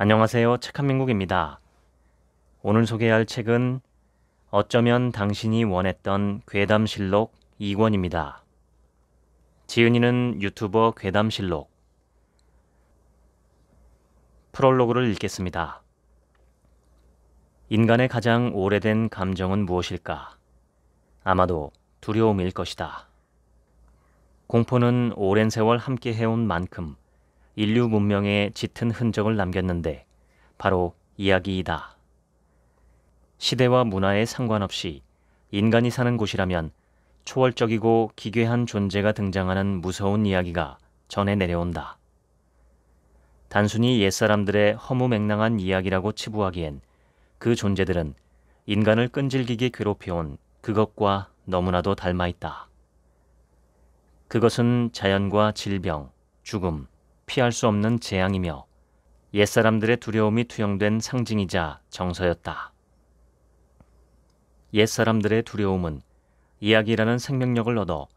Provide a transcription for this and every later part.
안녕하세요. 책한민국입니다. 오늘 소개할 책은 어쩌면 당신이 원했던 괴담실록 2권입니다. 지은이는 유튜버 괴담실록 프롤로그를 읽겠습니다. 인간의 가장 오래된 감정은 무엇일까? 아마도 두려움일 것이다. 공포는 오랜 세월 함께 해온 만큼 인류 문명의 짙은 흔적을 남겼는데 바로 이야기이다. 시대와 문화에 상관없이 인간이 사는 곳이라면 초월적이고 기괴한 존재가 등장하는 무서운 이야기가 전해 내려온다. 단순히 옛사람들의 허무맹랑한 이야기라고 치부하기엔 그 존재들은 인간을 끈질기게 괴롭혀온 그것과 너무나도 닮아있다. 그것은 자연과 질병, 죽음, 피할 수 없는 재앙이며 옛사람들의 두려움이 투영된 상징이자 정서였다. 옛사람들의 두려움은 이야기라는 생명력을 얻어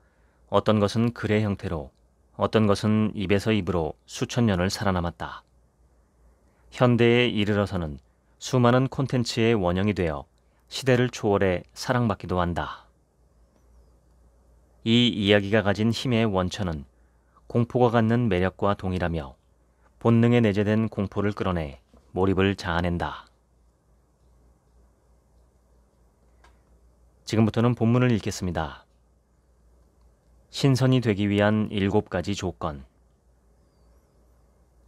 어떤 것은 글의 형태로 어떤 것은 입에서 입으로 수천 년을 살아남았다. 현대에 이르러서는 수많은 콘텐츠의 원형이 되어 시대를 초월해 사랑받기도 한다. 이 이야기가 가진 힘의 원천은 공포가 갖는 매력과 동일하며 본능에 내재된 공포를 끌어내 몰입을 자아낸다. 지금부터는 본문을 읽겠습니다. 신선이 되기 위한 일곱 가지 조건.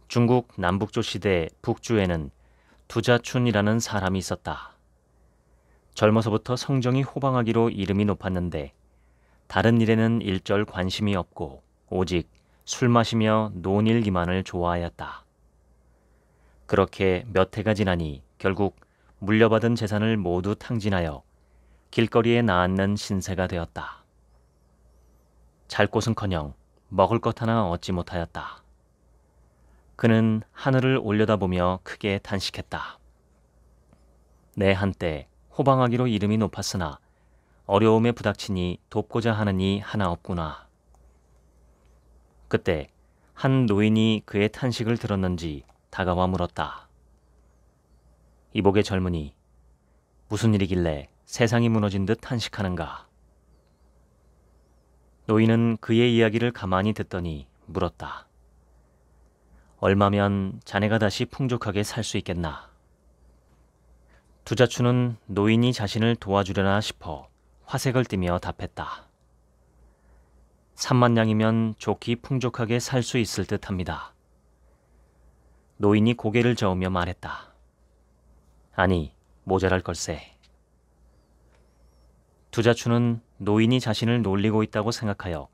중국 남북조 시대 북주에는 두자춘이라는 사람이 있었다. 젊어서부터 성정이 호방하기로 이름이 높았는데 다른 일에는 일절 관심이 없고 오직 술 마시며 논일기만을 좋아하였다. 그렇게 몇 해가 지나니 결국 물려받은 재산을 모두 탕진하여 길거리에 나앉는 신세가 되었다. 잘 곳은커녕 먹을 것 하나 얻지 못하였다. 그는 하늘을 올려다보며 크게 탄식했다내 한때 호방하기로 이름이 높았으나 어려움에 부닥치니 돕고자 하느니 하나 없구나. 그때 한 노인이 그의 탄식을 들었는지 다가와 물었다. 이복의 젊은이 무슨 일이길래 세상이 무너진 듯 탄식하는가? 노인은 그의 이야기를 가만히 듣더니 물었다. 얼마면 자네가 다시 풍족하게 살 수 있겠나? 두자춘은 노인이 자신을 도와주려나 싶어 화색을 띠며 답했다. 3만 냥이면 좋기 풍족하게 살 수 있을 듯합니다. 노인이 고개를 저으며 말했다. 아니, 모자랄 걸세. 두자춘은 노인이 자신을 놀리고 있다고 생각하여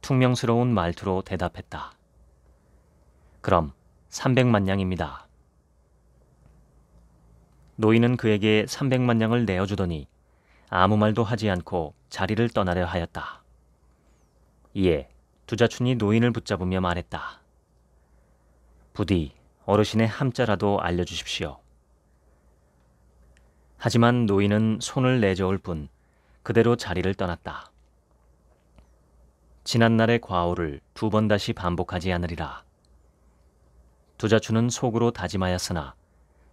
퉁명스러운 말투로 대답했다. 그럼 300만 냥입니다 노인은 그에게 300만 냥을 내어주더니 아무 말도 하지 않고 자리를 떠나려 하였다. 이에 예, 두자춘이 노인을 붙잡으며 말했다. 부디 어르신의 함자라도 알려주십시오. 하지만 노인은 손을 내저울뿐 그대로 자리를 떠났다. 지난날의 과오를 두 번 다시 반복하지 않으리라. 두자춘은 속으로 다짐하였으나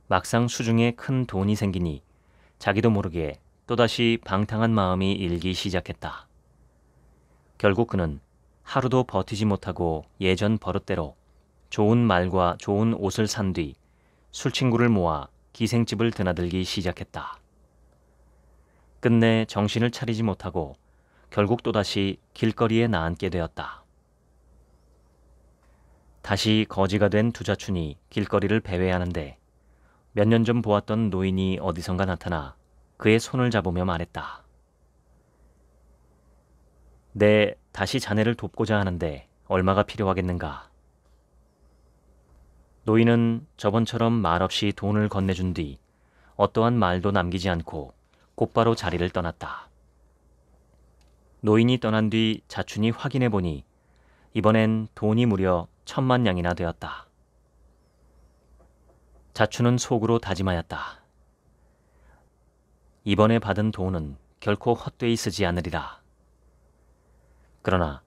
막상 수중에 큰 돈이 생기니 자기도 모르게 또다시 방탕한 마음이 일기 시작했다. 결국 그는 하루도 버티지 못하고 예전 버릇대로 좋은 말과 좋은 옷을 산 뒤 술친구를 모아 기생집을 드나들기 시작했다. 끝내 정신을 차리지 못하고 결국 또다시 길거리에 나앉게 되었다. 다시 거지가 된 두자춘이 길거리를 배회하는데 몇 년 전 보았던 노인이 어디선가 나타나 그의 손을 잡으며 말했다. 네, 다시 자네를 돕고자 하는데 얼마가 필요하겠는가? 노인은 저번처럼 말없이 돈을 건네준 뒤 어떠한 말도 남기지 않고 곧바로 자리를 떠났다. 노인이 떠난 뒤 자춘이 확인해 보니 이번엔 돈이 무려 천만 양이나 되었다. 자춘은 속으로 다짐하였다. 이번에 받은 돈은 결코 헛되이 쓰지 않으리라. 그러나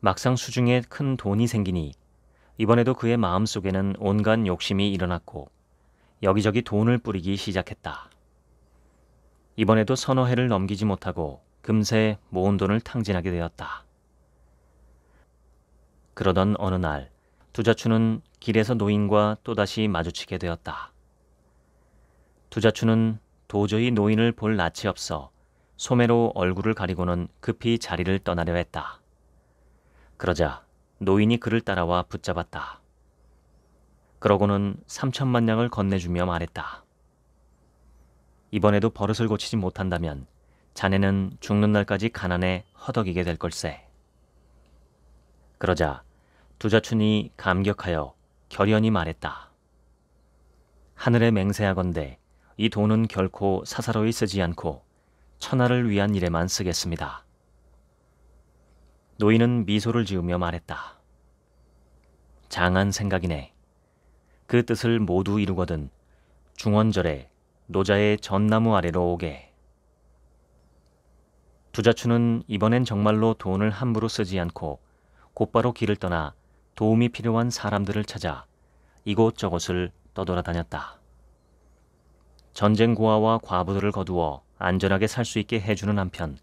막상 수중에 큰 돈이 생기니 이번에도 그의 마음 속에는 온갖 욕심이 일어났고 여기저기 돈을 뿌리기 시작했다. 이번에도 서너 해를 넘기지 못하고 금세 모은 돈을 탕진하게 되었다. 그러던 어느 날두자춘은 길에서 노인과 또다시 마주치게 되었다. 두자춘은 도저히 노인을 볼 낯이 없어 소매로 얼굴을 가리고는 급히 자리를 떠나려 했다. 그러자 노인이 그를 따라와 붙잡았다. 그러고는 3천만 냥을 건네주며 말했다. 이번에도 버릇을 고치지 못한다면 자네는 죽는 날까지 가난에 허덕이게 될 걸세. 그러자 두자춘이 감격하여 결연히 말했다. 하늘에 맹세하건대 이 돈은 결코 사사로이 쓰지 않고 천하를 위한 일에만 쓰겠습니다. 노인은 미소를 지으며 말했다. 장한 생각이네. 그 뜻을 모두 이루거든 중원절에 노자의 전나무 아래로 오게. 두자추은 이번엔 정말로 돈을 함부로 쓰지 않고 곧바로 길을 떠나 도움이 필요한 사람들을 찾아 이곳저곳을 떠돌아다녔다. 전쟁 고아와 과부들을 거두어 안전하게 살 수 있게 해주는 한편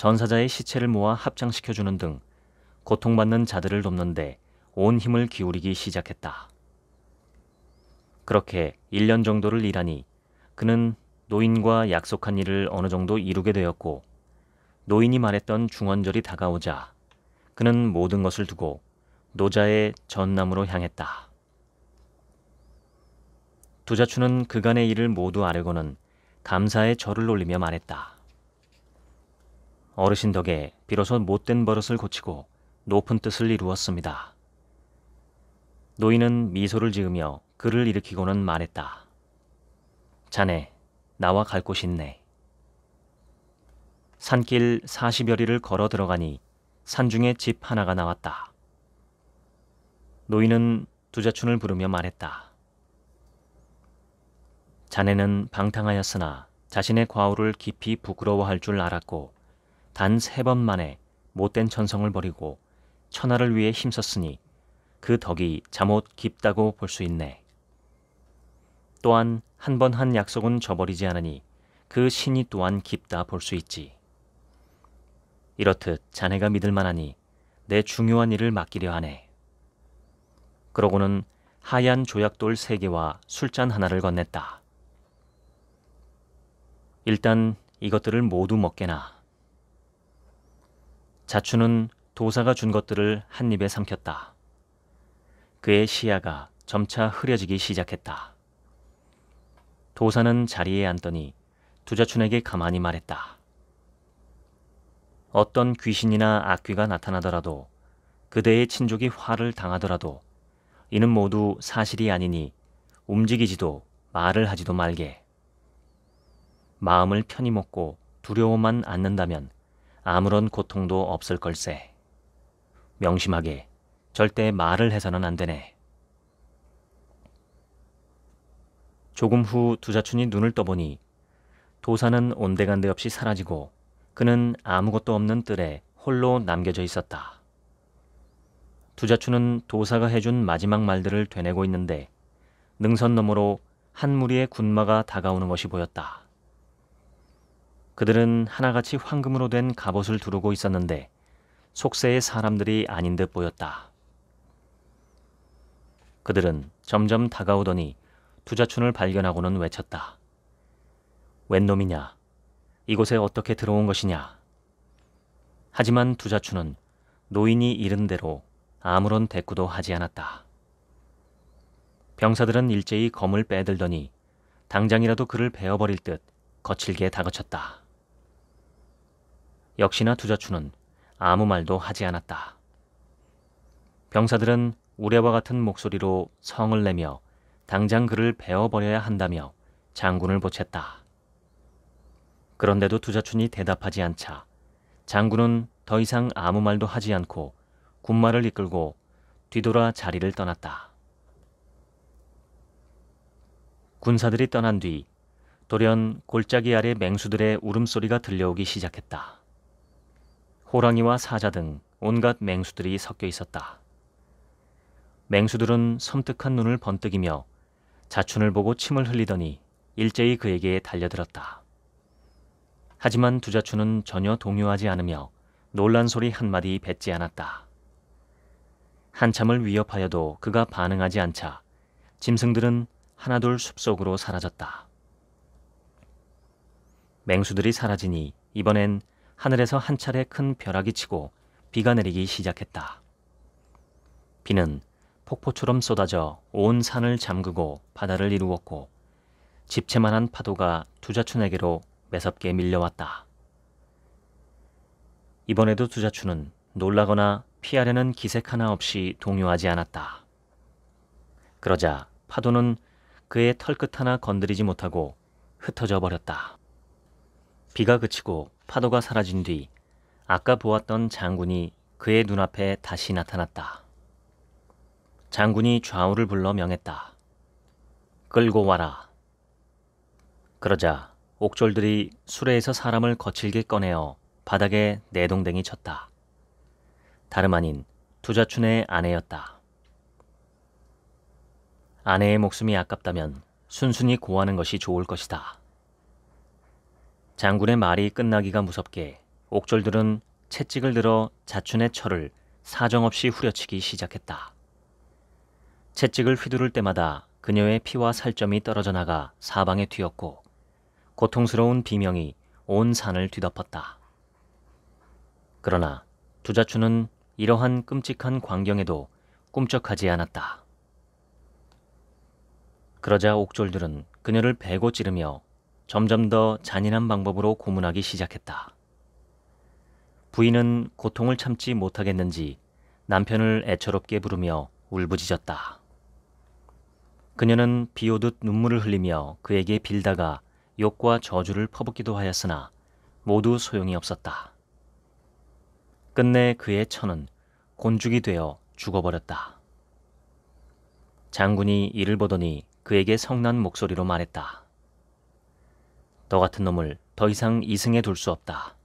전사자의 시체를 모아 합장시켜주는 등 고통받는 자들을 돕는데 온 힘을 기울이기 시작했다. 그렇게 1년 정도를 일하니 그는 노인과 약속한 일을 어느 정도 이루게 되었고 노인이 말했던 중원절이 다가오자 그는 모든 것을 두고 노자의 전남으로 향했다. 두자춘은 그간의 일을 모두 아 알고는 감사의 절을 올리며 말했다. 어르신 덕에 비로소 못된 버릇을 고치고 높은 뜻을 이루었습니다. 노인은 미소를 지으며 그를 일으키고는 말했다. 자네, 나와 갈 곳이 있네. 산길 40여리를 걸어 들어가니 산중에 집 하나가 나왔다. 노인은 두자춘을 부르며 말했다. 자네는 방탕하였으나 자신의 과오를 깊이 부끄러워할 줄 알았고 단세번 만에 못된 천성을버리고 천하를 위해 힘썼으니 그 덕이 잠옷 깊다고 볼 수 있네. 또한 한 번한 한 약속은 저버리지 않으니 그 신이 또한 깊다 볼 수 있지. 이렇듯 자네가 믿을 만하니 내 중요한 일을 맡기려 하네. 그러고는 하얀 조약돌 세 개와 술잔 하나를 건넸다. 일단 이것들을 모두 먹게나. 자추는 도사가 준 것들을 한 입에 삼켰다. 그의 시야가 점차 흐려지기 시작했다. 도사는 자리에 앉더니 두자춘에게 가만히 말했다. 어떤 귀신이나 악귀가 나타나더라도 그대의 친족이 화를 당하더라도 이는 모두 사실이 아니니 움직이지도 말을 하지도 말게. 마음을 편히 먹고 두려워만 앉는다면 아무런 고통도 없을 걸세. 명심하게 절대 말을 해서는 안 되네. 조금 후 두자춘이 눈을 떠보니 도사는 온데간데 없이 사라지고 그는 아무것도 없는 뜰에 홀로 남겨져 있었다. 두자춘은 도사가 해준 마지막 말들을 되뇌고 있는데 능선 너머로 한 무리의 군마가 다가오는 것이 보였다. 그들은 하나같이 황금으로 된 갑옷을 두르고 있었는데 속세의 사람들이 아닌 듯 보였다. 그들은 점점 다가오더니 두자춘을 발견하고는 외쳤다. 웬 놈이냐? 이곳에 어떻게 들어온 것이냐? 하지만 두자춘은 노인이 이른 대로 아무런 대꾸도 하지 않았다. 병사들은 일제히 검을 빼들더니 당장이라도 그를 베어버릴 듯 거칠게 다그쳤다. 역시나 두자추은 아무 말도 하지 않았다. 병사들은 우레와 같은 목소리로 성을 내며 당장 그를 베어버려야 한다며 장군을 보챘다. 그런데도 두자춘이 대답하지 않자 장군은 더 이상 아무 말도 하지 않고 군마를 이끌고 뒤돌아 자리를 떠났다. 군사들이 떠난 뒤 돌연 골짜기 아래 맹수들의 울음소리가 들려오기 시작했다. 호랑이와 사자 등 온갖 맹수들이 섞여 있었다. 맹수들은 섬뜩한 눈을 번뜩이며 자춘을 보고 침을 흘리더니 일제히 그에게 달려들었다. 하지만 두자춘은 전혀 동요하지 않으며 놀란 소리 한마디 뱉지 않았다. 한참을 위협하여도 그가 반응하지 않자 짐승들은 하나둘 숲속으로 사라졌다. 맹수들이 사라지니 이번엔 하늘에서 한 차례 큰 벼락이 치고 비가 내리기 시작했다. 비는 폭포처럼 쏟아져 온 산을 잠그고 바다를 이루었고 집채만한 파도가 두자춘에게로 매섭게 밀려왔다. 이번에도 두자춘은 놀라거나 피하려는 기색 하나 없이 동요하지 않았다. 그러자 파도는 그의 털끝 하나 건드리지 못하고 흩어져 버렸다. 비가 그치고 파도가 사라진 뒤 아까 보았던 장군이 그의 눈앞에 다시 나타났다. 장군이 좌우를 불러 명했다. 끌고 와라. 그러자 옥졸들이 수레에서 사람을 거칠게 꺼내어 바닥에 내동댕이 쳤다. 다름 아닌 투자춘의 아내였다. 아내의 목숨이 아깝다면 순순히 고하는 것이 좋을 것이다. 장군의 말이 끝나기가 무섭게 옥졸들은 채찍을 들어 자춘의 철을 사정없이 후려치기 시작했다. 채찍을 휘두를 때마다 그녀의 피와 살점이 떨어져 나가 사방에 튀었고 고통스러운 비명이 온 산을 뒤덮었다. 그러나 두자춘은 이러한 끔찍한 광경에도 꿈쩍하지 않았다. 그러자 옥졸들은 그녀를 베고 찌르며 점점 더 잔인한 방법으로 고문하기 시작했다. 부인은 고통을 참지 못하겠는지 남편을 애처롭게 부르며 울부짖었다. 그녀는 비 오듯 눈물을 흘리며 그에게 빌다가 욕과 저주를 퍼붓기도 하였으나 모두 소용이 없었다. 끝내 그의 천은 곤죽이 되어 죽어버렸다. 장군이 이를 보더니 그에게 성난 목소리로 말했다. 너 같은 놈을 더 이상 이승에 둘 수 없다.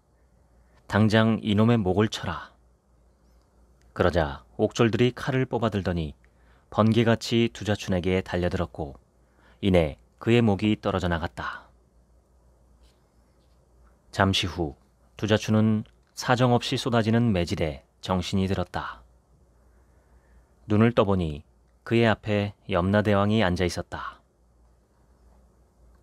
당장 이놈의 목을 쳐라. 그러자 옥졸들이 칼을 뽑아들더니 번개같이 두자춘에게 달려들었고 이내 그의 목이 떨어져 나갔다. 잠시 후 두자춘은 사정없이 쏟아지는 매질에 정신이 들었다. 눈을 떠보니 그의 앞에 염라대왕이 앉아 있었다.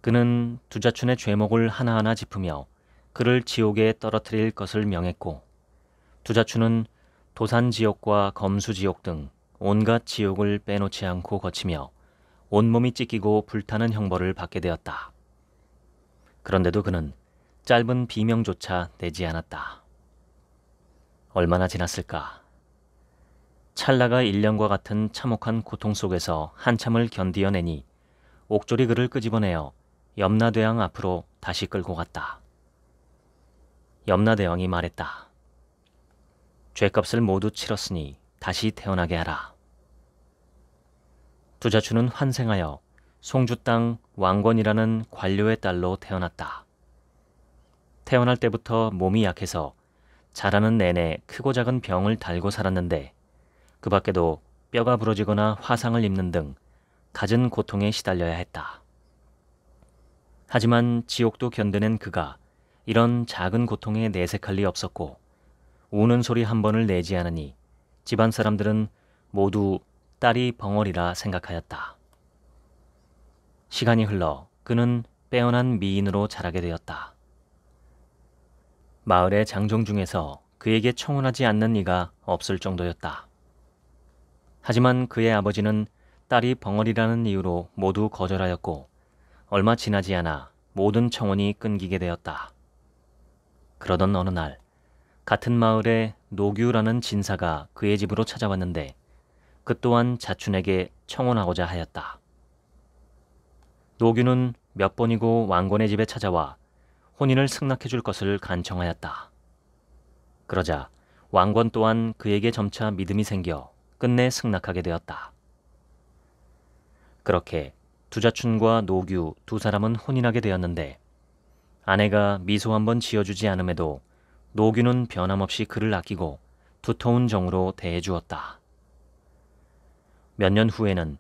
그는 두자춘의 죄목을 하나하나 짚으며 그를 지옥에 떨어뜨릴 것을 명했고 두자춘은 도산 지옥과 검수 지옥 등 온갖 지옥을 빼놓지 않고 거치며 온몸이 찢기고 불타는 형벌을 받게 되었다. 그런데도 그는 짧은 비명조차 내지 않았다. 얼마나 지났을까? 찰나가 일년과 같은 참혹한 고통 속에서 한참을 견디어내니 옥졸이 그를 끄집어내어 염라대왕 앞으로 다시 끌고 갔다. 염라대왕이 말했다. 죄값을 모두 치렀으니 다시 태어나게 하라. 두자추는 환생하여 송주 땅 왕건이라는 관료의 딸로 태어났다. 태어날 때부터 몸이 약해서 자라는 내내 크고 작은 병을 달고 살았는데 그 밖에도 뼈가 부러지거나 화상을 입는 등 갖은 고통에 시달려야 했다. 하지만 지옥도 견뎌낸 그가 이런 작은 고통에 내색할 리 없었고 우는 소리 한 번을 내지 않으니 집안 사람들은 모두 딸이 벙어리라 생각하였다. 시간이 흘러 그는 빼어난 미인으로 자라게 되었다. 마을의 장정 중에서 그에게 청혼하지 않는 이가 없을 정도였다. 하지만 그의 아버지는 딸이 벙어리라는 이유로 모두 거절하였고 얼마 지나지 않아 모든 청원이 끊기게 되었다. 그러던 어느 날 같은 마을에 노규라는 진사가 그의 집으로 찾아왔는데 그 또한 자춘에게 청혼하고자 하였다. 노규는 몇 번이고 왕건의 집에 찾아와 혼인을 승낙해 줄 것을 간청하였다. 그러자 왕건 또한 그에게 점차 믿음이 생겨 끝내 승낙하게 되었다. 그렇게 두자춘과 노규 두 사람은 혼인하게 되었는데 아내가 미소 한번 지어주지 않음에도 노규는 변함없이 그를 아끼고 두터운 정으로 대해 주었다. 몇 년 후에는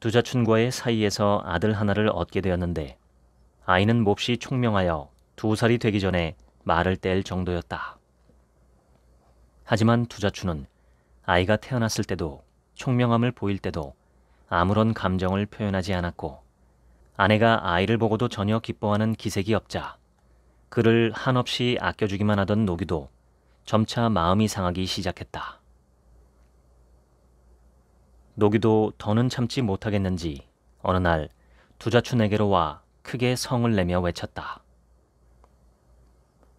두자춘과의 사이에서 아들 하나를 얻게 되었는데 아이는 몹시 총명하여 두 살이 되기 전에 말을 뗄 정도였다. 하지만 두자춘은 아이가 태어났을 때도 총명함을 보일 때도 아무런 감정을 표현하지 않았고 아내가 아이를 보고도 전혀 기뻐하는 기색이 없자 그를 한없이 아껴주기만 하던 노기도 점차 마음이 상하기 시작했다. 노기도 더는 참지 못하겠는지 어느 날 두자춘에게로 와 크게 성을 내며 외쳤다.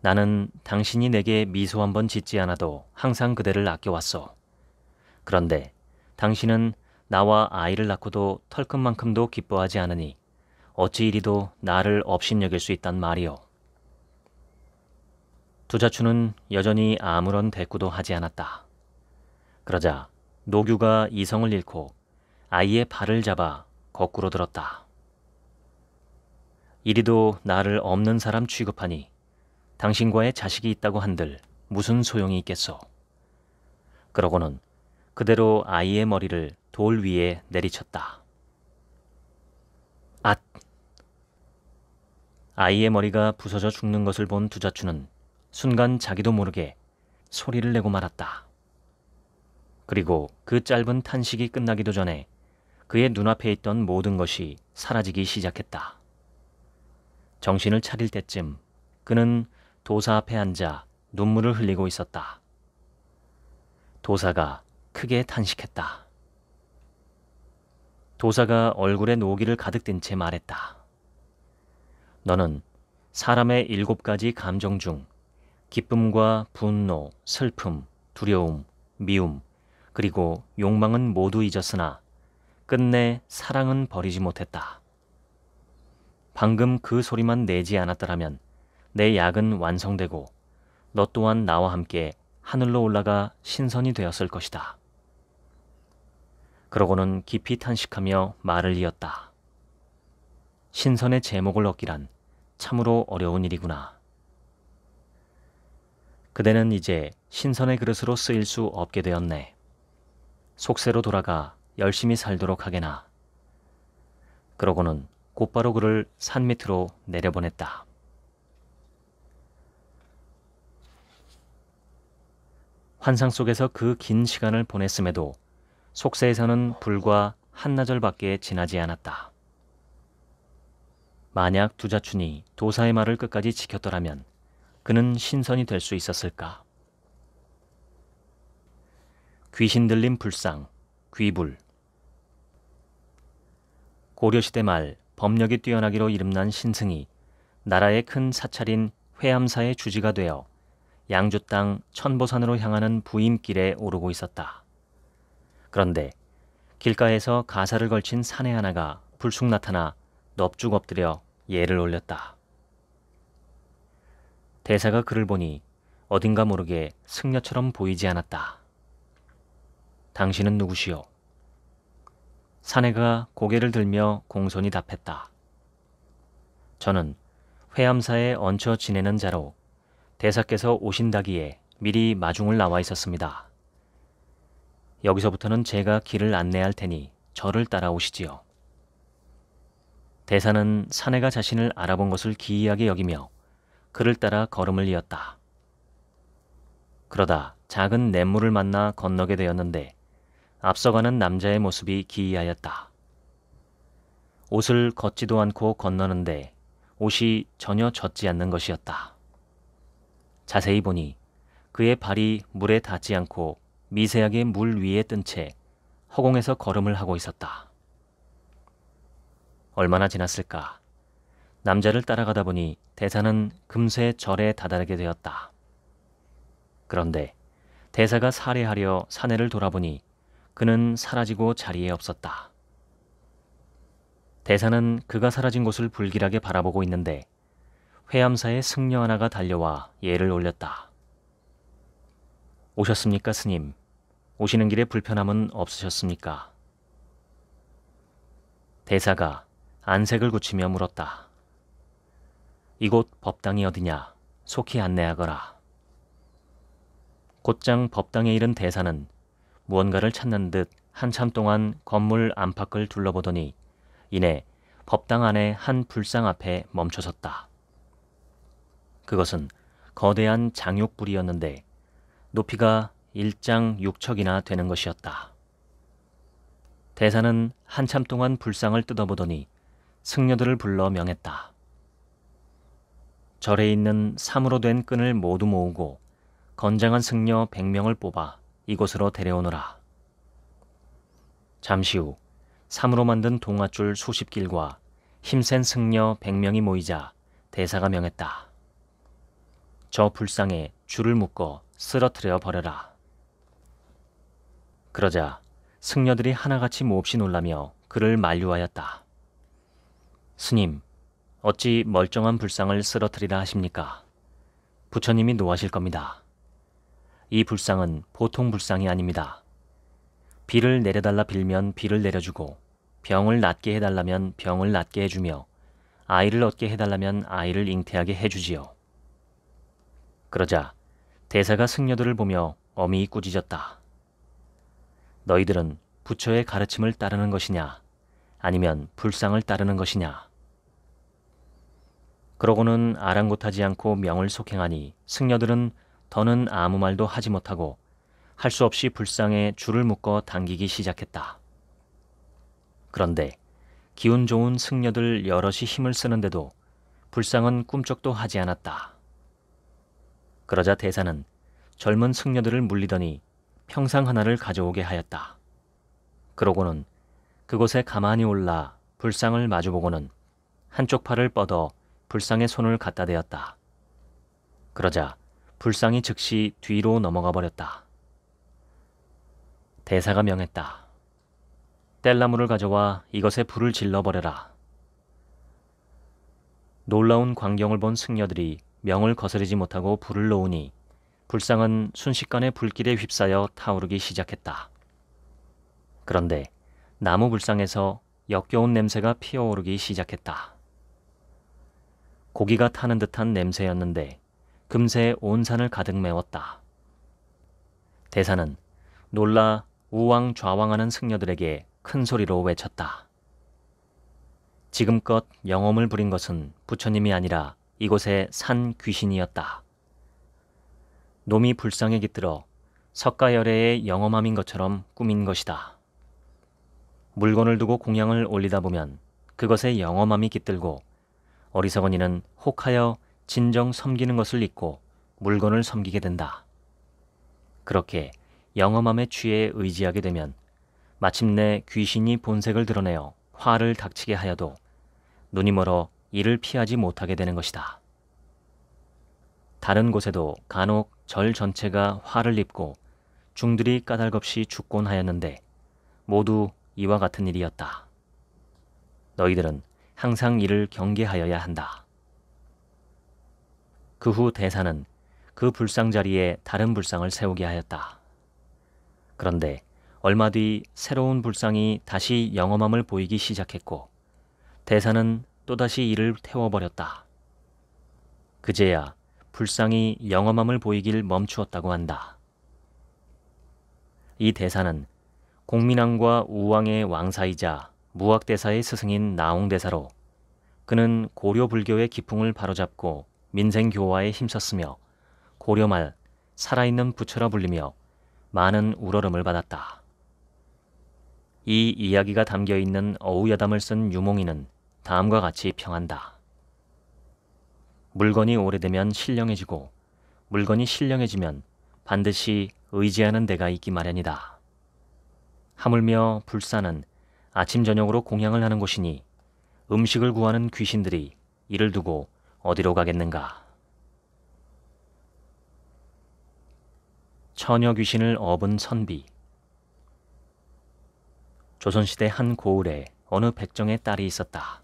나는 당신이 내게 미소 한 번 짓지 않아도 항상 그대를 아껴왔소. 그런데 당신은 나와 아이를 낳고도 털끝만큼도 기뻐하지 않으니 어찌 이리도 나를 업신여길 수 있단 말이오. 두자춘은 여전히 아무런 대꾸도 하지 않았다. 그러자 노규가 이성을 잃고 아이의 발을 잡아 거꾸로 들었다. 이리도 나를 없는 사람 취급하니 당신과의 자식이 있다고 한들 무슨 소용이 있겠소. 그러고는 그대로 아이의 머리를 돌 위에 내리쳤다. 앗! 아이의 머리가 부서져 죽는 것을 본 두자추는 순간 자기도 모르게 소리를 내고 말았다. 그리고 그 짧은 탄식이 끝나기도 전에 그의 눈앞에 있던 모든 것이 사라지기 시작했다. 정신을 차릴 때쯤 그는 도사 앞에 앉아 눈물을 흘리고 있었다. 도사가 크게 탄식했다. 도사가 얼굴에 노기를 가득 든 채 말했다. 너는 사람의 일곱 가지 감정 중 기쁨과 분노, 슬픔, 두려움, 미움, 그리고 욕망은 모두 잊었으나 끝내 사랑은 버리지 못했다. 방금 그 소리만 내지 않았더라면 내 약은 완성되고 너 또한 나와 함께 하늘로 올라가 신선이 되었을 것이다. 그러고는 깊이 탄식하며 말을 이었다. 신선의 제목을 얻기란 참으로 어려운 일이구나. 그대는 이제 신선의 그릇으로 쓰일 수 없게 되었네. 속세로 돌아가 열심히 살도록 하게나. 그러고는 곧바로 그를 산 밑으로 내려보냈다. 환상 속에서 그 긴 시간을 보냈음에도 속세에서는 불과 한나절밖에 지나지 않았다. 만약 두자춘이 도사의 말을 끝까지 지켰더라면 그는 신선이 될 수 있었을까? 귀신 들림 불상, 귀불. 고려시대 말 법력이 뛰어나기로 이름난 신승이 나라의 큰 사찰인 회암사의 주지가 되어 양주 땅 천보산으로 향하는 부임길에 오르고 있었다. 그런데 길가에서 가사를 걸친 사내 하나가 불쑥 나타나 넙죽 엎드려 예를 올렸다. 대사가 그를 보니 어딘가 모르게 승려처럼 보이지 않았다. 당신은 누구시오? 사내가 고개를 들며 공손히 답했다. 저는 회암사에 얹혀 지내는 자로 대사께서 오신다기에 미리 마중을 나와 있었습니다. 여기서부터는 제가 길을 안내할 테니 저를 따라오시지요. 대사는 사내가 자신을 알아본 것을 기이하게 여기며 그를 따라 걸음을 이었다. 그러다 작은 냇물을 만나 건너게 되었는데 앞서가는 남자의 모습이 기이하였다. 옷을 걷지도 않고 건너는데 옷이 전혀 젖지 않는 것이었다. 자세히 보니 그의 발이 물에 닿지 않고 미세하게 물 위에 뜬 채 허공에서 걸음을 하고 있었다. 얼마나 지났을까? 남자를 따라가다 보니 대사는 금세 절에 다다르게 되었다. 그런데 대사가 살해하려 사내를 돌아보니 그는 사라지고 자리에 없었다. 대사는 그가 사라진 곳을 불길하게 바라보고 있는데 회암사의 승려 하나가 달려와 예를 올렸다. 오셨습니까, 스님? 오시는 길에 불편함은 없으셨습니까? 대사가 안색을 굳히며 물었다. 이곳 법당이 어디냐? 속히 안내하거라. 곧장 법당에 이른 대사는 무언가를 찾는 듯 한참 동안 건물 안팎을 둘러보더니 이내 법당 안에한 불상 앞에 멈춰섰다. 그것은 거대한 장욕불이었는데 높이가 1장 6척이나 되는 것이었다. 대사는 한참 동안 불상을 뜯어보더니 승려들을 불러 명했다. 절에 있는 삼으로 된 끈을 모두 모으고 건장한 승려 100명을 뽑아 이곳으로 데려오너라. 잠시 후 삼으로 만든 동아줄 수십 길과 힘센 승려 100명이 모이자 대사가 명했다. 저 불상에 줄을 묶어 쓰러뜨려 버려라. 그러자 승려들이 하나같이 몹시 놀라며 그를 만류하였다. 스님, 어찌 멀쩡한 불상을 쓰러뜨리라 하십니까? 부처님이 노하실 겁니다. 이 불상은 보통 불상이 아닙니다. 비를 내려달라 빌면 비를 내려주고 병을 낫게 해달라면 병을 낫게 해주며 아이를 얻게 해달라면 아이를 잉태하게 해주지요. 그러자 대사가 승려들을 보며 어미 꾸짖었다. 너희들은 부처의 가르침을 따르는 것이냐 아니면 불상을 따르는 것이냐 그러고는 아랑곳하지 않고 명을 속행하니 승려들은 더는 아무 말도 하지 못하고 할 수 없이 불상에 줄을 묶어 당기기 시작했다. 그런데 기운 좋은 승려들 여럿이 힘을 쓰는데도 불상은 꿈쩍도 하지 않았다. 그러자 대사는 젊은 승려들을 물리더니 평상 하나를 가져오게 하였다. 그러고는 그곳에 가만히 올라 불상을 마주보고는 한쪽 팔을 뻗어 불상의 손을 갖다 대었다. 그러자 불상이 즉시 뒤로 넘어가 버렸다. 대사가 명했다. 뗄나무를 가져와 이것에 불을 질러버려라. 놀라운 광경을 본 승려들이 명을 거스르지 못하고 불을 놓으니 불상은 순식간에 불길에 휩싸여 타오르기 시작했다. 그런데 나무 불상에서 역겨운 냄새가 피어오르기 시작했다. 고기가 타는 듯한 냄새였는데 금세 온 산을 가득 메웠다. 대사는 놀라 우왕좌왕하는 승려들에게 큰 소리로 외쳤다. 지금껏 영험을 부린 것은 부처님이 아니라 이곳의 산 귀신이었다. 놈이 불쌍에 깃들어 석가열애의 영험함인 것처럼 꾸민 것이다. 물건을 두고 공양을 올리다 보면 그것에 영험함이 깃들고 어리석은이는 혹하여 진정 섬기는 것을 잊고 물건을 섬기게 된다. 그렇게 영험함에 취해 의지하게 되면 마침내 귀신이 본색을 드러내어 화를 닥치게 하여도 눈이 멀어 이를 피하지 못하게 되는 것이다. 다른 곳에도 간혹 절 전체가 화를 입고 중들이 까닭없이 죽곤 하였는데 모두 이와 같은 일이었다. 너희들은 항상 이를 경계하여야 한다. 그 후 대사는 그 불상 자리에 다른 불상을 세우게 하였다. 그런데 얼마 뒤 새로운 불상이 다시 영험함을 보이기 시작했고 대사는 또다시 이를 태워버렸다. 그제야 불쌍히 영험함을 보이길 멈추었다고 한다. 이 대사는 공민왕과 우왕의 왕사이자 무학대사의 스승인 나홍대사로 그는 고려 불교의 기풍을 바로잡고 민생 교화에 힘썼으며 고려말 살아있는 부처라 불리며 많은 우러름을 받았다. 이 이야기가 담겨 있는 어우여담을쓴 유몽이는 다음과 같이 평한다. 물건이 오래되면 신령해지고 물건이 신령해지면 반드시 의지하는 데가 있기 마련이다. 하물며 불사는 아침 저녁으로 공양을 하는 곳이니 음식을 구하는 귀신들이 이를 두고 어디로 가겠는가? 처녀 귀신을 업은 선비 조선시대 한 고을에 어느 백정의 딸이 있었다.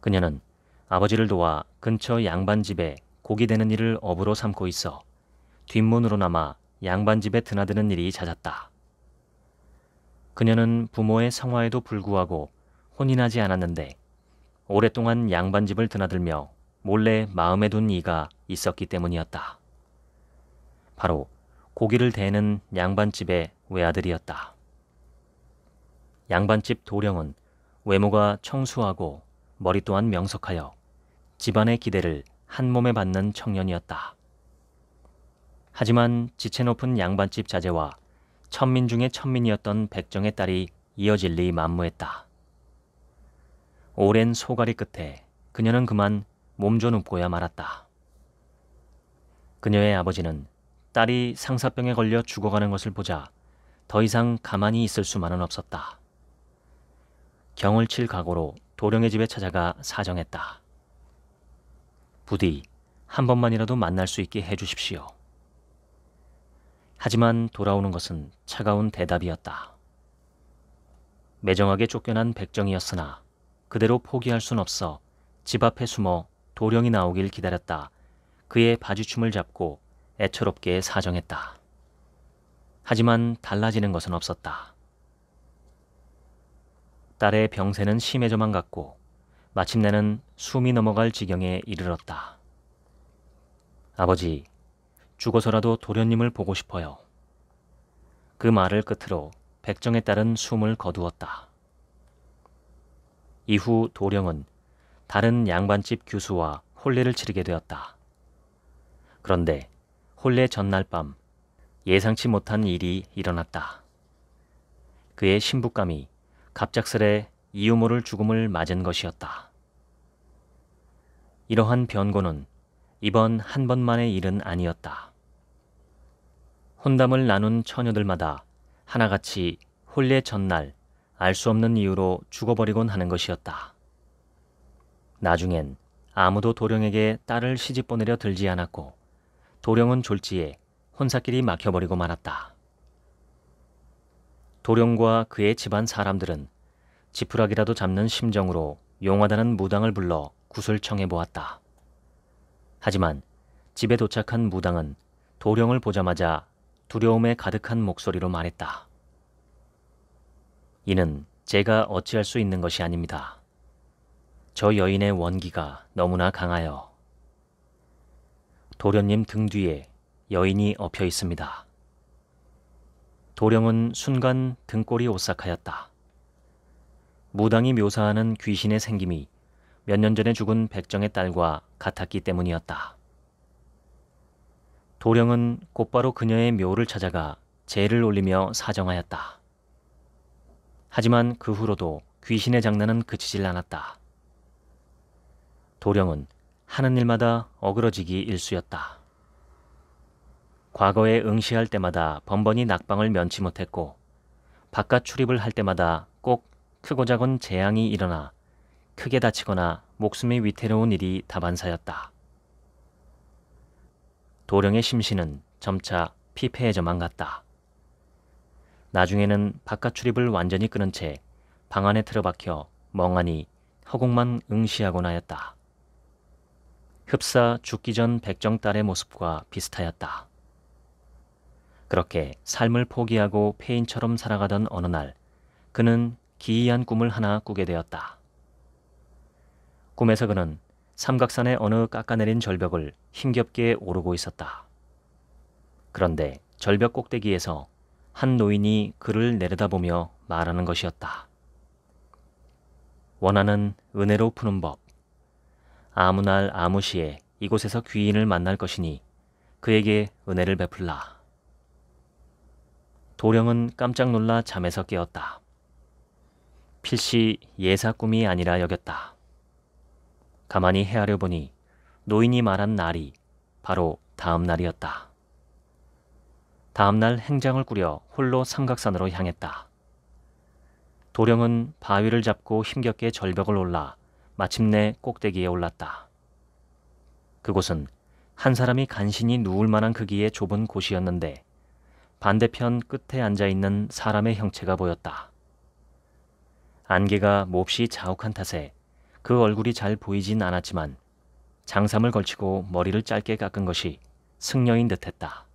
그녀는 아버지를 도와 근처 양반 집에 고기 되는 일을 업으로 삼고 있어 뒷문으로 남아 양반 집에 드나드는 일이 잦았다. 그녀는 부모의 성화에도 불구하고 혼인하지 않았는데 오랫동안 양반 집을 드나들며 몰래 마음에 둔 이가 있었기 때문이었다. 바로 고기를 대는 양반집의 외아들이었다. 양반집 도령은 외모가 청수하고 머리 또한 명석하여 집안의 기대를 한 몸에 받는 청년이었다. 하지만 지체 높은 양반집 자제와 천민 중의 천민이었던 백정의 딸이 이어질 리 만무했다. 오랜 소가이 끝에 그녀는 그만 몸져 눕고야 말았다. 그녀의 아버지는 딸이 상사병에 걸려 죽어가는 것을 보자 더 이상 가만히 있을 수만은 없었다. 경을 칠 각오로 도령의 집에 찾아가 사정했다. 부디 한 번만이라도 만날 수 있게 해주십시오. 하지만 돌아오는 것은 차가운 대답이었다. 매정하게 쫓겨난 백정이었으나 그대로 포기할 순 없어 집 앞에 숨어 도령이 나오길 기다렸다. 그의 바지춤을 잡고 애처롭게 사정했다. 하지만 달라지는 것은 없었다. 딸의 병세는 심해져만 갔고 마침내는 숨이 넘어갈 지경에 이르렀다. 아버지, 죽어서라도 도련님을 보고 싶어요. 그 말을 끝으로 백정의 딸은 숨을 거두었다. 이후 도령은 다른 양반집 교수와 혼례를 치르게 되었다. 그런데 혼례 전날 밤 예상치 못한 일이 일어났다. 그의 신부감이 갑작스레 이유모를 죽음을 맞은 것이었다. 이러한 변고는 이번 한 번만의 일은 아니었다. 혼담을 나눈 처녀들마다 하나같이 혼례 전날 알 수 없는 이유로 죽어버리곤 하는 것이었다. 나중엔 아무도 도령에게 딸을 시집 보내려 들지 않았고 도령은 졸지에 혼사끼리 막혀버리고 말았다. 도령과 그의 집안 사람들은 지푸라기라도 잡는 심정으로 용하다는 무당을 불러 구슬청해 보았다. 하지만 집에 도착한 무당은 도령을 보자마자 두려움에 가득한 목소리로 말했다. 이는 제가 어찌할 수 있는 것이 아닙니다. 저 여인의 원기가 너무나 강하여 도련님 등 뒤에 여인이 엎여 있습니다. 도령은 순간 등골이 오싹하였다. 무당이 묘사하는 귀신의 생김이 몇년 전에 죽은 백정의 딸과 같았기 때문이었다. 도령은 곧바로 그녀의 묘를 찾아가 제를 올리며 사정하였다. 하지만 그 후로도 귀신의 장난은 그치질 않았다. 도령은 하는 일마다 어그러지기 일쑤였다. 과거에 응시할 때마다 번번이 낙방을 면치 못했고 바깥 출입을 할 때마다 꼭 크고 작은 재앙이 일어나 크게 다치거나 목숨이 위태로운 일이 다반사였다. 도령의 심신은 점차 피폐해져만 갔다. 나중에는 바깥 출입을 완전히 끊은 채 방 안에 틀어박혀 멍하니 허공만 응시하곤 하였다. 흡사 죽기 전 백정딸의 모습과 비슷하였다. 그렇게 삶을 포기하고 폐인처럼 살아가던 어느 날 그는 기이한 꿈을 하나 꾸게 되었다. 꿈에서 그는 삼각산의 어느 깎아내린 절벽을 힘겹게 오르고 있었다. 그런데 절벽 꼭대기에서 한 노인이 그를 내려다보며 말하는 것이었다. 원하는 은혜로 푸는 법. 아무 날 아무 시에 이곳에서 귀인을 만날 것이니 그에게 은혜를 베풀라. 도령은 깜짝 놀라 잠에서 깨었다. 필시 예사 꿈이 아니라 여겼다. 가만히 헤아려 보니 노인이 말한 날이 바로 다음 날이었다. 다음 날 행장을 꾸려 홀로 삼각산으로 향했다. 도령은 바위를 잡고 힘겹게 절벽을 올라 마침내 꼭대기에 올랐다. 그곳은 한 사람이 간신히 누울 만한 크기의 좁은 곳이었는데 반대편 끝에 앉아 있는 사람의 형체가 보였다. 안개가 몹시 자욱한 탓에 그 얼굴이 잘 보이진 않았지만 장삼을 걸치고 머리를 짧게 깎은 것이 승려인 듯했다.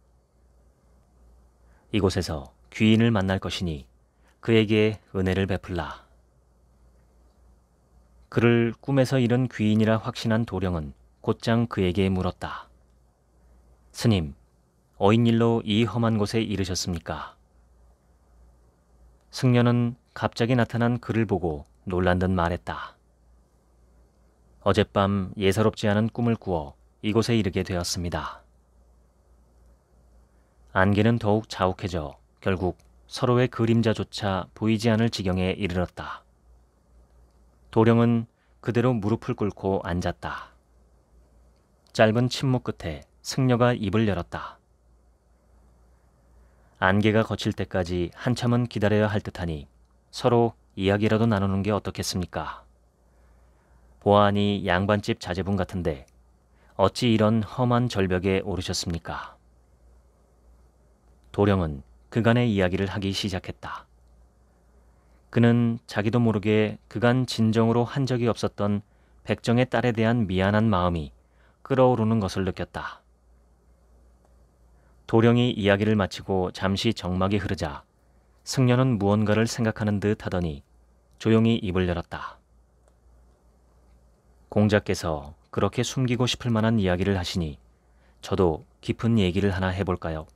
이곳에서 귀인을 만날 것이니 그에게 은혜를 베풀라. 그를 꿈에서 잃은 귀인이라 확신한 도령은 곧장 그에게 물었다. 스님, 어인일로 이 험한 곳에 이르셨습니까? 승려는 갑자기 나타난 그를 보고 놀란 듯 말했다. 어젯밤 예사롭지 않은 꿈을 꾸어 이곳에 이르게 되었습니다. 안개는 더욱 자욱해져 결국 서로의 그림자조차 보이지 않을 지경에 이르렀다. 도령은 그대로 무릎을 꿇고 앉았다. 짧은 침묵 끝에 승려가 입을 열었다. 안개가 거칠 때까지 한참은 기다려야 할 듯하니 서로 이야기라도 나누는 게 어떻겠습니까? 보아하니 양반집 자제분 같은데 어찌 이런 험한 절벽에 오르셨습니까? 도령은 그간의 이야기를 하기 시작했다. 그는 자기도 모르게 그간 진정으로 한 적이 없었던 백정의 딸에 대한 미안한 마음이 끓어오르는 것을 느꼈다. 도령이 이야기를 마치고 잠시 정막이 흐르자 승려는 무언가를 생각하는 듯 하더니 조용히 입을 열었다. 공자께서 그렇게 숨기고 싶을 만한 이야기를 하시니 저도 깊은 얘기를 하나 해볼까요?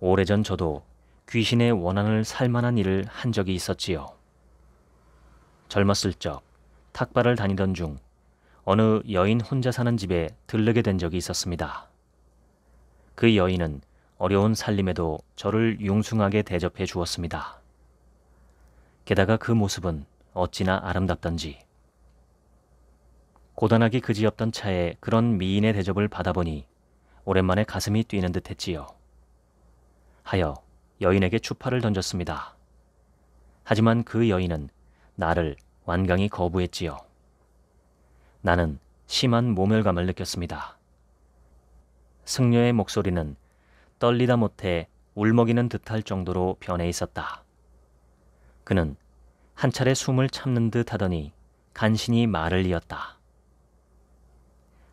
오래전 저도 귀신의 원한을 살 만한 일을 한 적이 있었지요. 젊었을 적 탁발을 다니던 중 어느 여인 혼자 사는 집에 들르게 된 적이 있었습니다. 그 여인은 어려운 살림에도 저를 융숭하게 대접해 주었습니다. 게다가 그 모습은 어찌나 아름답던지 고단하기 그지없던 차에 그런 미인의 대접을 받아보니 오랜만에 가슴이 뛰는 듯했지요. 하여 여인에게 추파를 던졌습니다. 하지만 그 여인은 나를 완강히 거부했지요. 나는 심한 모멸감을 느꼈습니다. 승려의 목소리는 떨리다 못해 울먹이는 듯할 정도로 변해 있었다. 그는 한 차례 숨을 참는 듯 하더니 간신히 말을 이었다.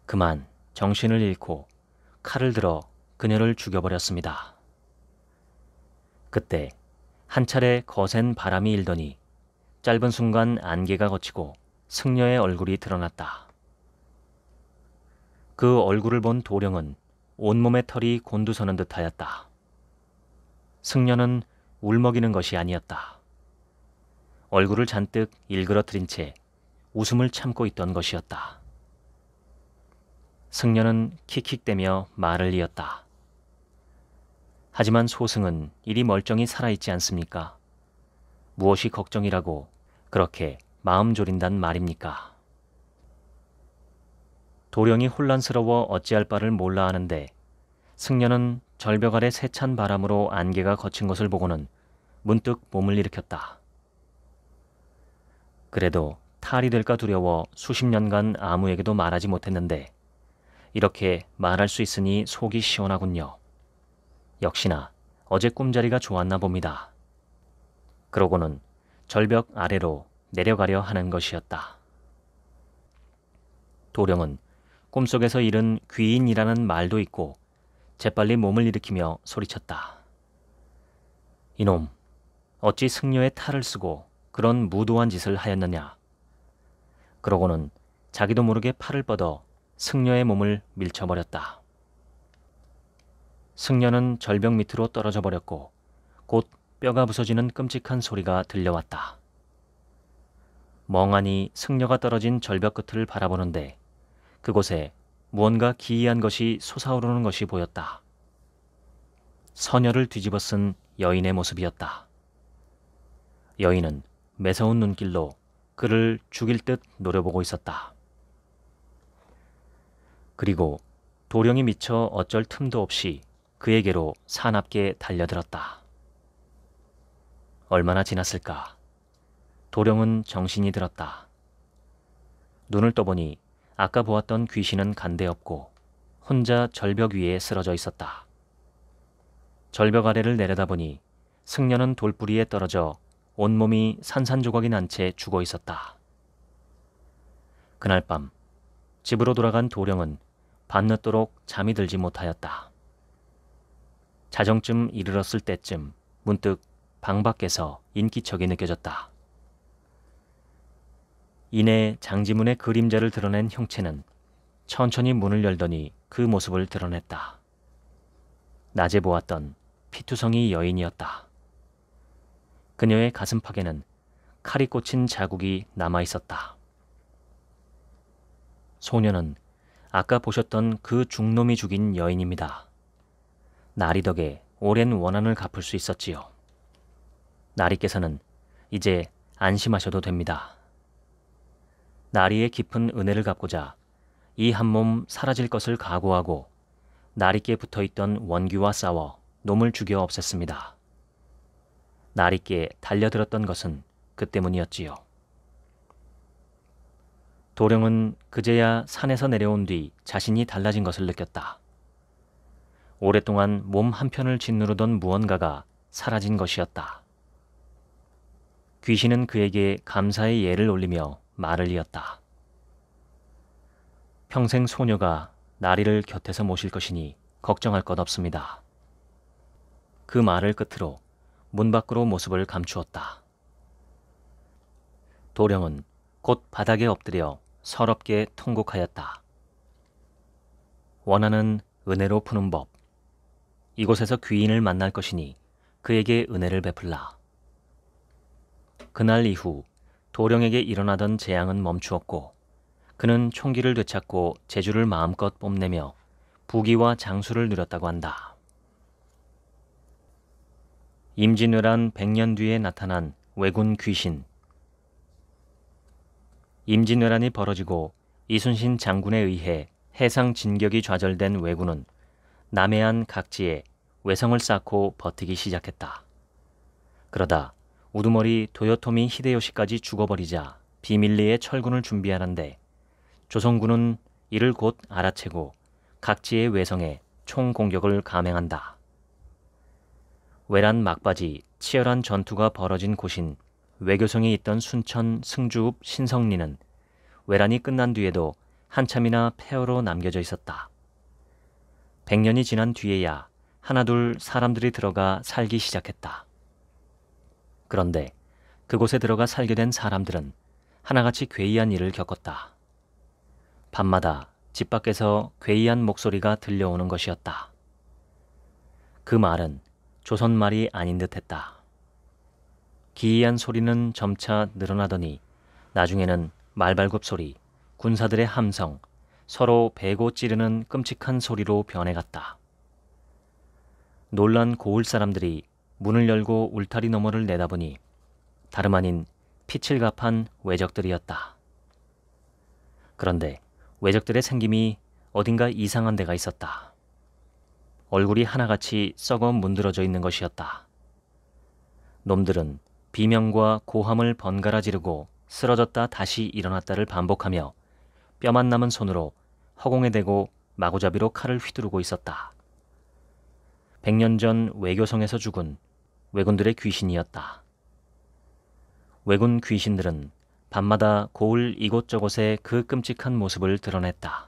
그만 정신을 잃고 칼을 들어 그녀를 죽여버렸습니다. 그때 한 차례 거센 바람이 일더니 짧은 순간 안개가 걷히고 승려의 얼굴이 드러났다. 그 얼굴을 본 도령은 온몸의 털이 곤두서는 듯하였다. 승려는 울먹이는 것이 아니었다. 얼굴을 잔뜩 일그러뜨린 채 웃음을 참고 있던 것이었다. 승려는 킥킥대며 말을 이었다. 하지만 소승은 이리 멀쩡히 살아있지 않습니까? 무엇이 걱정이라고 그렇게 마음 졸인단 말입니까? 도령이 혼란스러워 어찌할 바를 몰라 하는데 승려는 절벽 아래 세찬 바람으로 안개가 거친 것을 보고는 문득 몸을 일으켰다. 그래도 탈이 될까 두려워 수십 년간 아무에게도 말하지 못했는데 이렇게 말할 수 있으니 속이 시원하군요. 역시나 어제 꿈자리가 좋았나 봅니다. 그러고는 절벽 아래로 내려가려 하는 것이었다. 도령은 꿈속에서 잃은 귀인이라는 말도 있고 재빨리 몸을 일으키며 소리쳤다. 이놈, 어찌 승려의 탈을 쓰고 그런 무도한 짓을 하였느냐. 그러고는 자기도 모르게 팔을 뻗어 승려의 몸을 밀쳐버렸다. 승려는 절벽 밑으로 떨어져 버렸고 곧 뼈가 부서지는 끔찍한 소리가 들려왔다. 멍하니 승려가 떨어진 절벽 끝을 바라보는데 그곳에 무언가 기이한 것이 솟아오르는 것이 보였다. 선녀를 뒤집어 쓴 여인의 모습이었다. 여인은 매서운 눈길로 그를 죽일 듯 노려보고 있었다. 그리고 도령이 미쳐 어쩔 틈도 없이 그에게로 사납게 달려들었다. 얼마나 지났을까? 도령은 정신이 들었다. 눈을 떠보니 아까 보았던 귀신은 간대없고 혼자 절벽 위에 쓰러져 있었다. 절벽 아래를 내려다보니 승려는 돌뿌리에 떨어져 온몸이 산산조각이 난 채 죽어 있었다. 그날 밤 집으로 돌아간 도령은 밤늦도록 잠이 들지 못하였다. 자정쯤 이르렀을 때쯤 문득 방 밖에서 인기척이 느껴졌다. 이내 장지문의 그림자를 드러낸 형체는 천천히 문을 열더니 그 모습을 드러냈다. 낮에 보았던 피투성이 여인이었다. 그녀의 가슴팍에는 칼이 꽂힌 자국이 남아 있었다. 소녀는 아까 보셨던 그 중놈이 죽인 여인입니다. 나리 덕에 오랜 원한을 갚을 수 있었지요. 나리께서는 이제 안심하셔도 됩니다. 나리의 깊은 은혜를 갚고자 이 한 몸 사라질 것을 각오하고 나리께 붙어 있던 원규와 싸워 놈을 죽여 없앴습니다. 나리께 달려들었던 것은 그 때문이었지요. 도령은 그제야 산에서 내려온 뒤 자신이 달라진 것을 느꼈다. 오랫동안 몸 한편을 짓누르던 무언가가 사라진 것이었다. 귀신은 그에게 감사의 예를 올리며 말을 이었다. 평생 소녀가 나리를 곁에서 모실 것이니 걱정할 것 없습니다. 그 말을 끝으로 문 밖으로 모습을 감추었다. 도령은 곧 바닥에 엎드려 서럽게 통곡하였다. 원하는 은혜로 푸는 법. 이곳에서 귀인을 만날 것이니 그에게 은혜를 베풀라. 그날 이후 도령에게 일어나던 재앙은 멈추었고 그는 총기를 되찾고 재주를 마음껏 뽐내며 부귀와 장수를 누렸다고 한다. 임진왜란 100년 뒤에 나타난 왜군 귀신 임진왜란이 벌어지고 이순신 장군에 의해 해상 진격이 좌절된 왜군은 남해안 각지에 외성을 쌓고 버티기 시작했다. 그러다 우두머리 도요토미 히데요시까지 죽어버리자 비밀리에 철군을 준비하는데 조선군은 이를 곧 알아채고 각지의 외성에 총공격을 감행한다. 외란 막바지 치열한 전투가 벌어진 곳인 외교성이 있던 순천 승주읍 신성리는 외란이 끝난 뒤에도 한참이나 폐허로 남겨져 있었다. 백년이 지난 뒤에야 하나둘 사람들이 들어가 살기 시작했다. 그런데 그곳에 들어가 살게 된 사람들은 하나같이 괴이한 일을 겪었다. 밤마다 집 밖에서 괴이한 목소리가 들려오는 것이었다. 그 말은 조선 말이 아닌 듯 했다. 기이한 소리는 점차 늘어나더니 나중에는 말발굽 소리, 군사들의 함성, 서로 베고 찌르는 끔찍한 소리로 변해갔다. 놀란 고을 사람들이 문을 열고 울타리 너머를 내다보니 다름 아닌 피칠갑한 외적들이었다. 그런데 외적들의 생김이 어딘가 이상한 데가 있었다. 얼굴이 하나같이 썩어 문드러져 있는 것이었다. 놈들은 비명과 고함을 번갈아 지르고 쓰러졌다 다시 일어났다를 반복하며 뼈만 남은 손으로 허공에 대고 마구잡이로 칼을 휘두르고 있었다. 100년 전 외교성에서 죽은 왜군들의 귀신이었다. 왜군 귀신들은 밤마다 고을 이곳저곳에 그 끔찍한 모습을 드러냈다.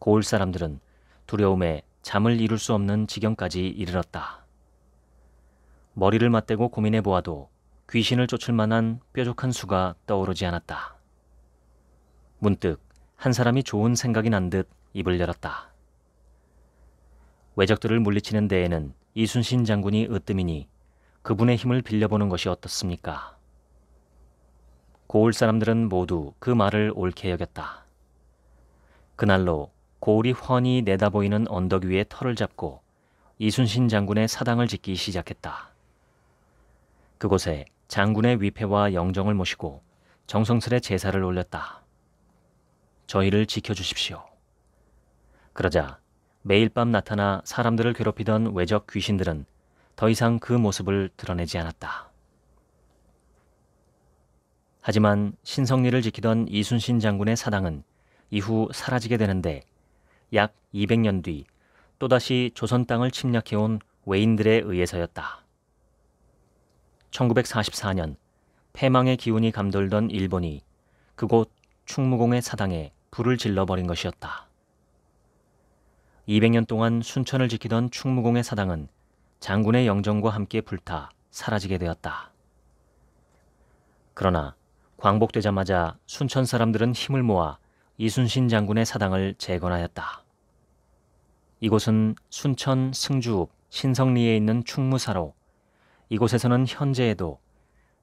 고을 사람들은 두려움에 잠을 이룰 수 없는 지경까지 이르렀다. 머리를 맞대고 고민해 보아도 귀신을 쫓을 만한 뾰족한 수가 떠오르지 않았다. 문득 한 사람이 좋은 생각이 난 듯 입을 열었다. 외적들을 물리치는 데에는 이순신 장군이 으뜸이니 그분의 힘을 빌려보는 것이 어떻습니까? 고울 사람들은 모두 그 말을 옳게 여겼다. 그날로 고을이 훤히 내다보이는 언덕 위에 털을 잡고 이순신 장군의 사당을 짓기 시작했다. 그곳에 장군의 위패와 영정을 모시고 정성스레 제사를 올렸다. 저희를 지켜주십시오. 그러자 매일 밤 나타나 사람들을 괴롭히던 외적 귀신들은 더 이상 그 모습을 드러내지 않았다. 하지만 신성리를 지키던 이순신 장군의 사당은 이후 사라지게 되는데 약 200년 뒤 또다시 조선 땅을 침략해온 외인들에 의해서였다. 1944년 패망의 기운이 감돌던 일본이 그곳 충무공의 사당에 불을 질러버린 것이었다. 200년 동안 순천을 지키던 충무공의 사당은 장군의 영정과 함께 불타 사라지게 되었다. 그러나 광복되자마자 순천 사람들은 힘을 모아 이순신 장군의 사당을 재건하였다. 이곳은 순천 승주읍 신성리에 있는 충무사로 이곳에서는 현재에도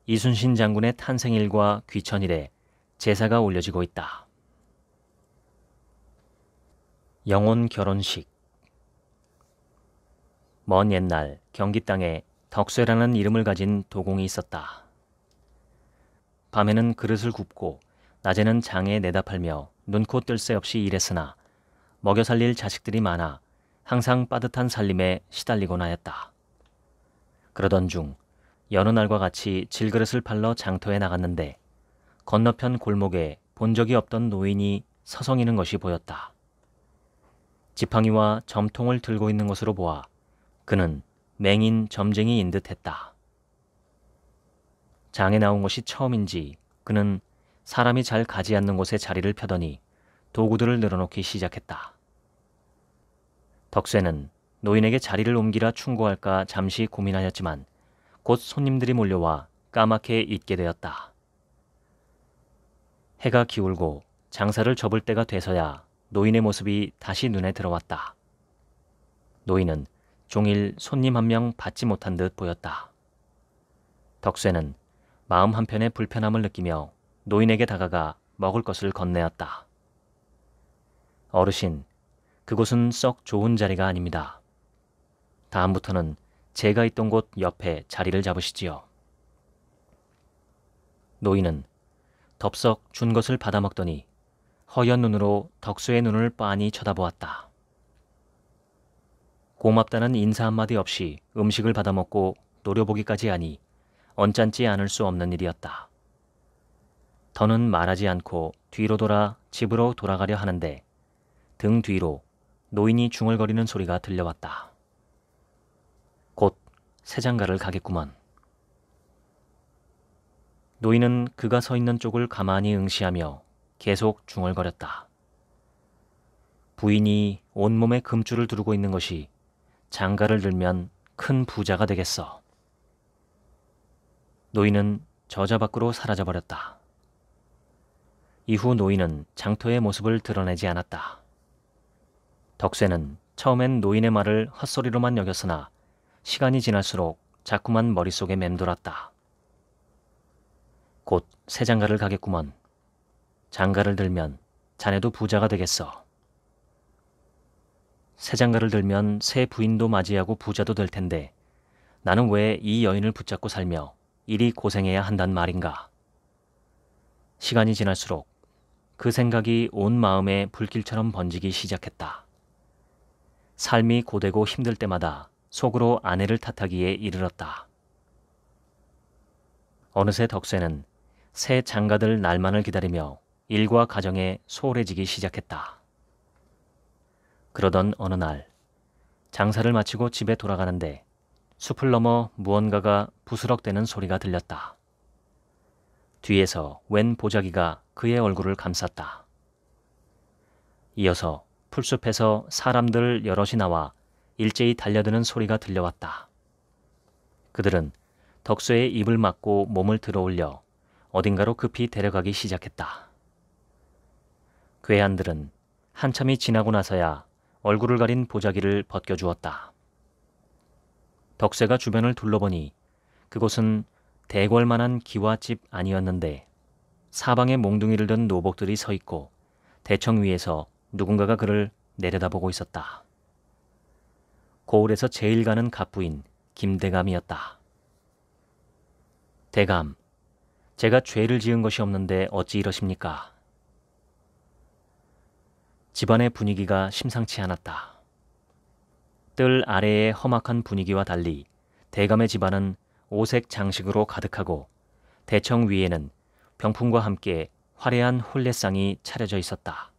이순신 장군의 탄생일과 귀천일에 제사가 올려지고 있다. 영혼 결혼식 먼 옛날 경기 땅에 덕쇠라는 이름을 가진 도공이 있었다. 밤에는 그릇을 굽고 낮에는 장에 내다 팔며 눈코 뜰 새 없이 일했으나 먹여 살릴 자식들이 많아 항상 빠듯한 살림에 시달리곤 하였다. 그러던 중 여느 날과 같이 질그릇을 팔러 장터에 나갔는데 건너편 골목에 본 적이 없던 노인이 서성이는 것이 보였다. 지팡이와 점통을 들고 있는 것으로 보아 그는 맹인 점쟁이인 듯 했다. 장에 나온 것이 처음인지 그는 사람이 잘 가지 않는 곳에 자리를 펴더니 도구들을 늘어놓기 시작했다. 덕쇠는 노인에게 자리를 옮기라 충고할까 잠시 고민하였지만 곧 손님들이 몰려와 까맣게 잊게 되었다. 해가 기울고 장사를 접을 때가 돼서야 노인의 모습이 다시 눈에 들어왔다. 노인은 종일 손님 한 명 받지 못한 듯 보였다. 덕쇠는 마음 한편의 불편함을 느끼며 노인에게 다가가 먹을 것을 건네었다. 어르신, 그곳은 썩 좋은 자리가 아닙니다. 다음부터는 제가 있던 곳 옆에 자리를 잡으시지요. 노인은 덥석 준 것을 받아먹더니 허연 눈으로 덕수의 눈을 빤히 쳐다보았다. 고맙다는 인사 한마디 없이 음식을 받아먹고 노려보기까지 하니 언짢지 않을 수 없는 일이었다. 더는 말하지 않고 뒤로 돌아 집으로 돌아가려 하는데 등 뒤로 노인이 중얼거리는 소리가 들려왔다. 새장가를 가겠구먼. 노인은 그가 서 있는 쪽을 가만히 응시하며 계속 중얼거렸다. 부인이 온몸에 금줄을 두르고 있는 것이 장가를 들면 큰 부자가 되겠어. 노인은 저자 밖으로 사라져버렸다. 이후 노인은 장터의 모습을 드러내지 않았다. 덕쇠는 처음엔 노인의 말을 헛소리로만 여겼으나 시간이 지날수록 자꾸만 머릿속에 맴돌았다. 곧 새 장가를 가겠구먼. 장가를 들면 자네도 부자가 되겠어. 새 장가를 들면 새 부인도 맞이하고 부자도 될 텐데 나는 왜 이 여인을 붙잡고 살며 이리 고생해야 한단 말인가. 시간이 지날수록 그 생각이 온 마음에 불길처럼 번지기 시작했다. 삶이 고되고 힘들 때마다 속으로 아내를 탓하기에 이르렀다. 어느새 덕쇠는 새 장가들 날만을 기다리며 일과 가정에 소홀해지기 시작했다. 그러던 어느 날 장사를 마치고 집에 돌아가는데 숲을 넘어 무언가가 부스럭대는 소리가 들렸다. 뒤에서 웬 보자기가 그의 얼굴을 감쌌다. 이어서 풀숲에서 사람들 여럿이 나와 일제히 달려드는 소리가 들려왔다. 그들은 덕수의 입을 막고 몸을 들어올려 어딘가로 급히 데려가기 시작했다. 괴한들은 한참이 지나고 나서야 얼굴을 가린 보자기를 벗겨주었다. 덕쇠가 주변을 둘러보니 그곳은 대궐만한 기와집 아니었는데 사방에 몽둥이를 든 노복들이 서 있고 대청 위에서 누군가가 그를 내려다보고 있었다. 고을에서 제일 가는 갑부인 김대감이었다. 대감, 제가 죄를 지은 것이 없는데 어찌 이러십니까? 집안의 분위기가 심상치 않았다. 뜰 아래의 험악한 분위기와 달리 대감의 집안은 오색 장식으로 가득하고 대청 위에는 병풍과 함께 화려한 홀레상이 차려져 있었다.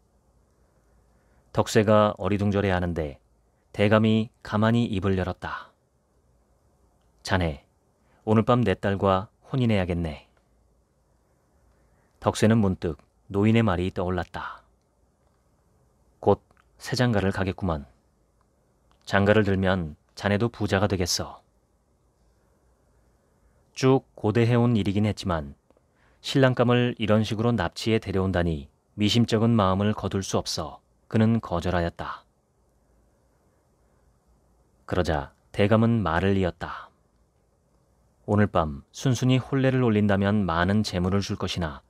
덕쇠가 어리둥절해 하는데 대감이 가만히 입을 열었다. 자네, 오늘 밤 내 딸과 혼인해야겠네. 덕세는 문득 노인의 말이 떠올랐다. 곧새 장가를 가겠구만. 장가를 들면 자네도 부자가 되겠어. 쭉 고대해온 일이긴 했지만 신랑감을 이런 식으로 납치해 데려온다니 미심쩍은 마음을 거둘 수 없어 그는 거절하였다. 그러자 대감은 말을 이었다. 오늘 밤 순순히 혼례를 올린다면 많은 재물을 줄 것이나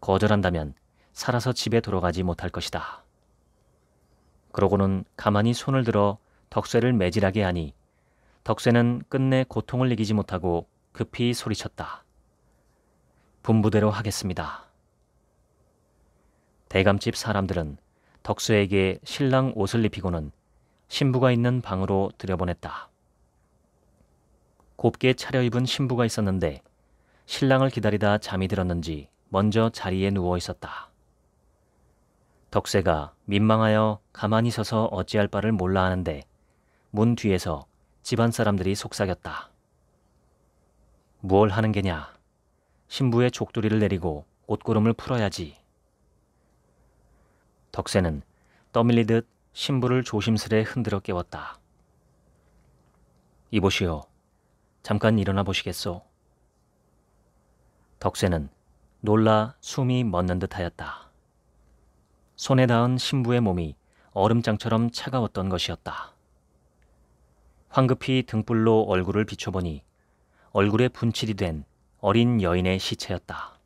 거절한다면 살아서 집에 돌아가지 못할 것이다. 그러고는 가만히 손을 들어 덕쇠를 매질하게 하니 덕쇠는 끝내 고통을 이기지 못하고 급히 소리쳤다. 분부대로 하겠습니다. 대감집 사람들은 덕수에게 신랑 옷을 입히고는 신부가 있는 방으로 들여보냈다. 곱게 차려입은 신부가 있었는데 신랑을 기다리다 잠이 들었는지 먼저 자리에 누워 있었다. 덕세가 민망하여 가만히 서서 어찌할 바를 몰라 하는데 문 뒤에서 집안 사람들이 속삭였다. 무얼 하는 게냐? 신부의 족두리를 내리고 옷구름을 풀어야지. 덕세는 떠밀리듯 신부를 조심스레 흔들어 깨웠다. 이보시오. 잠깐 일어나 보시겠소? 덕쇠는 놀라 숨이 멎는 듯하였다. 손에 닿은 신부의 몸이 얼음장처럼 차가웠던 것이었다. 황급히 등불로 얼굴을 비춰보니 얼굴에 분칠이 된 어린 여인의 시체였다.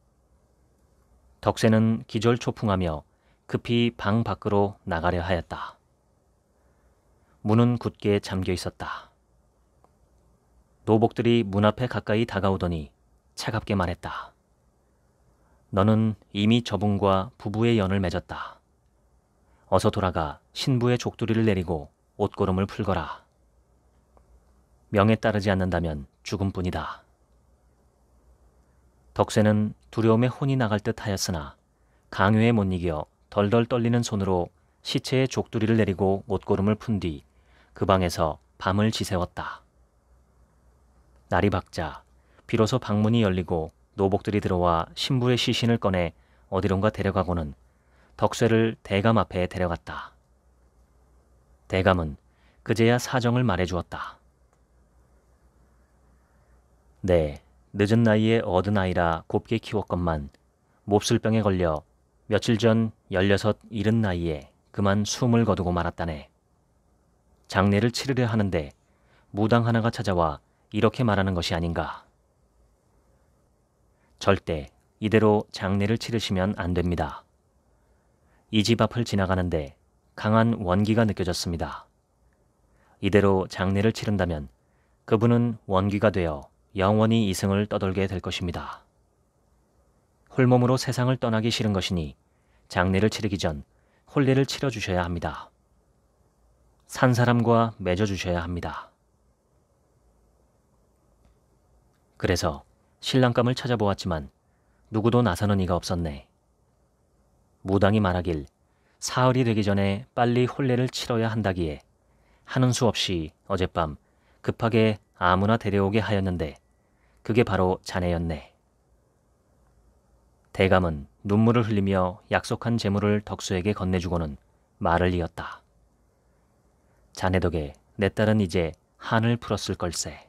덕쇠는 기절초풍하며 급히 방 밖으로 나가려 하였다. 문은 굳게 잠겨 있었다. 노복들이 문 앞에 가까이 다가오더니 차갑게 말했다. 너는 이미 저분과 부부의 연을 맺었다. 어서 돌아가 신부의 족두리를 내리고 옷고름을 풀거라. 명에 따르지 않는다면 죽음뿐이다. 덕쇠는 두려움에 혼이 나갈 듯 하였으나 강요에 못 이겨 덜덜 떨리는 손으로 시체의 족두리를 내리고 옷고름을 푼뒤 그 방에서 밤을 지새웠다. 날이 밝자 비로소 방문이 열리고 노복들이 들어와 신부의 시신을 꺼내 어디론가 데려가고는 덕쇠를 대감 앞에 데려갔다. 대감은 그제야 사정을 말해주었다. 네, 늦은 나이에 얻은 아이라 곱게 키웠건만 몹쓸 병에 걸려 며칠 전 열여섯 이른 나이에 그만 숨을 거두고 말았다네. 장례를 치르려 하는데 무당 하나가 찾아와 이렇게 말하는 것이 아닌가. 절대 이대로 장례를 치르시면 안 됩니다. 이 집 앞을 지나가는데 강한 원기가 느껴졌습니다. 이대로 장례를 치른다면 그분은 원기가 되어 영원히 이승을 떠돌게 될 것입니다. 홀몸으로 세상을 떠나기 싫은 것이니 장례를 치르기 전 혼례를 치러주셔야 합니다. 산 사람과 맺어주셔야 합니다. 그래서 신랑감을 찾아보았지만 누구도 나서는 이가 없었네. 무당이 말하길 사흘이 되기 전에 빨리 혼례를 치러야 한다기에 하는 수 없이 어젯밤 급하게 아무나 데려오게 하였는데 그게 바로 자네였네. 대감은 눈물을 흘리며 약속한 재물을 덕수에게 건네주고는 말을 이었다. 자네 덕에 내 딸은 이제 한을 풀었을 걸세.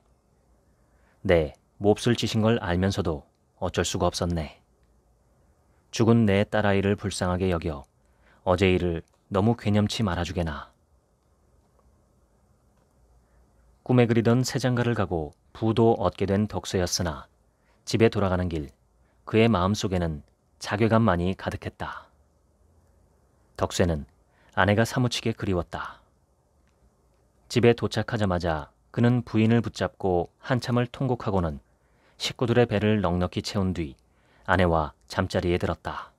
네, 몹쓸 짓인 걸 알면서도 어쩔 수가 없었네. 죽은 내 딸아이를 불쌍하게 여겨 어제 일을 너무 괴념치 말아주게나. 꿈에 그리던 새장가를 가고 부도 얻게 된 덕수였으나 집에 돌아가는 길 그의 마음속에는 자괴감만이 가득했다. 덕쇠는 아내가 사무치게 그리웠다. 집에 도착하자마자 그는 부인을 붙잡고 한참을 통곡하고는 식구들의 배를 넉넉히 채운 뒤 아내와 잠자리에 들었다.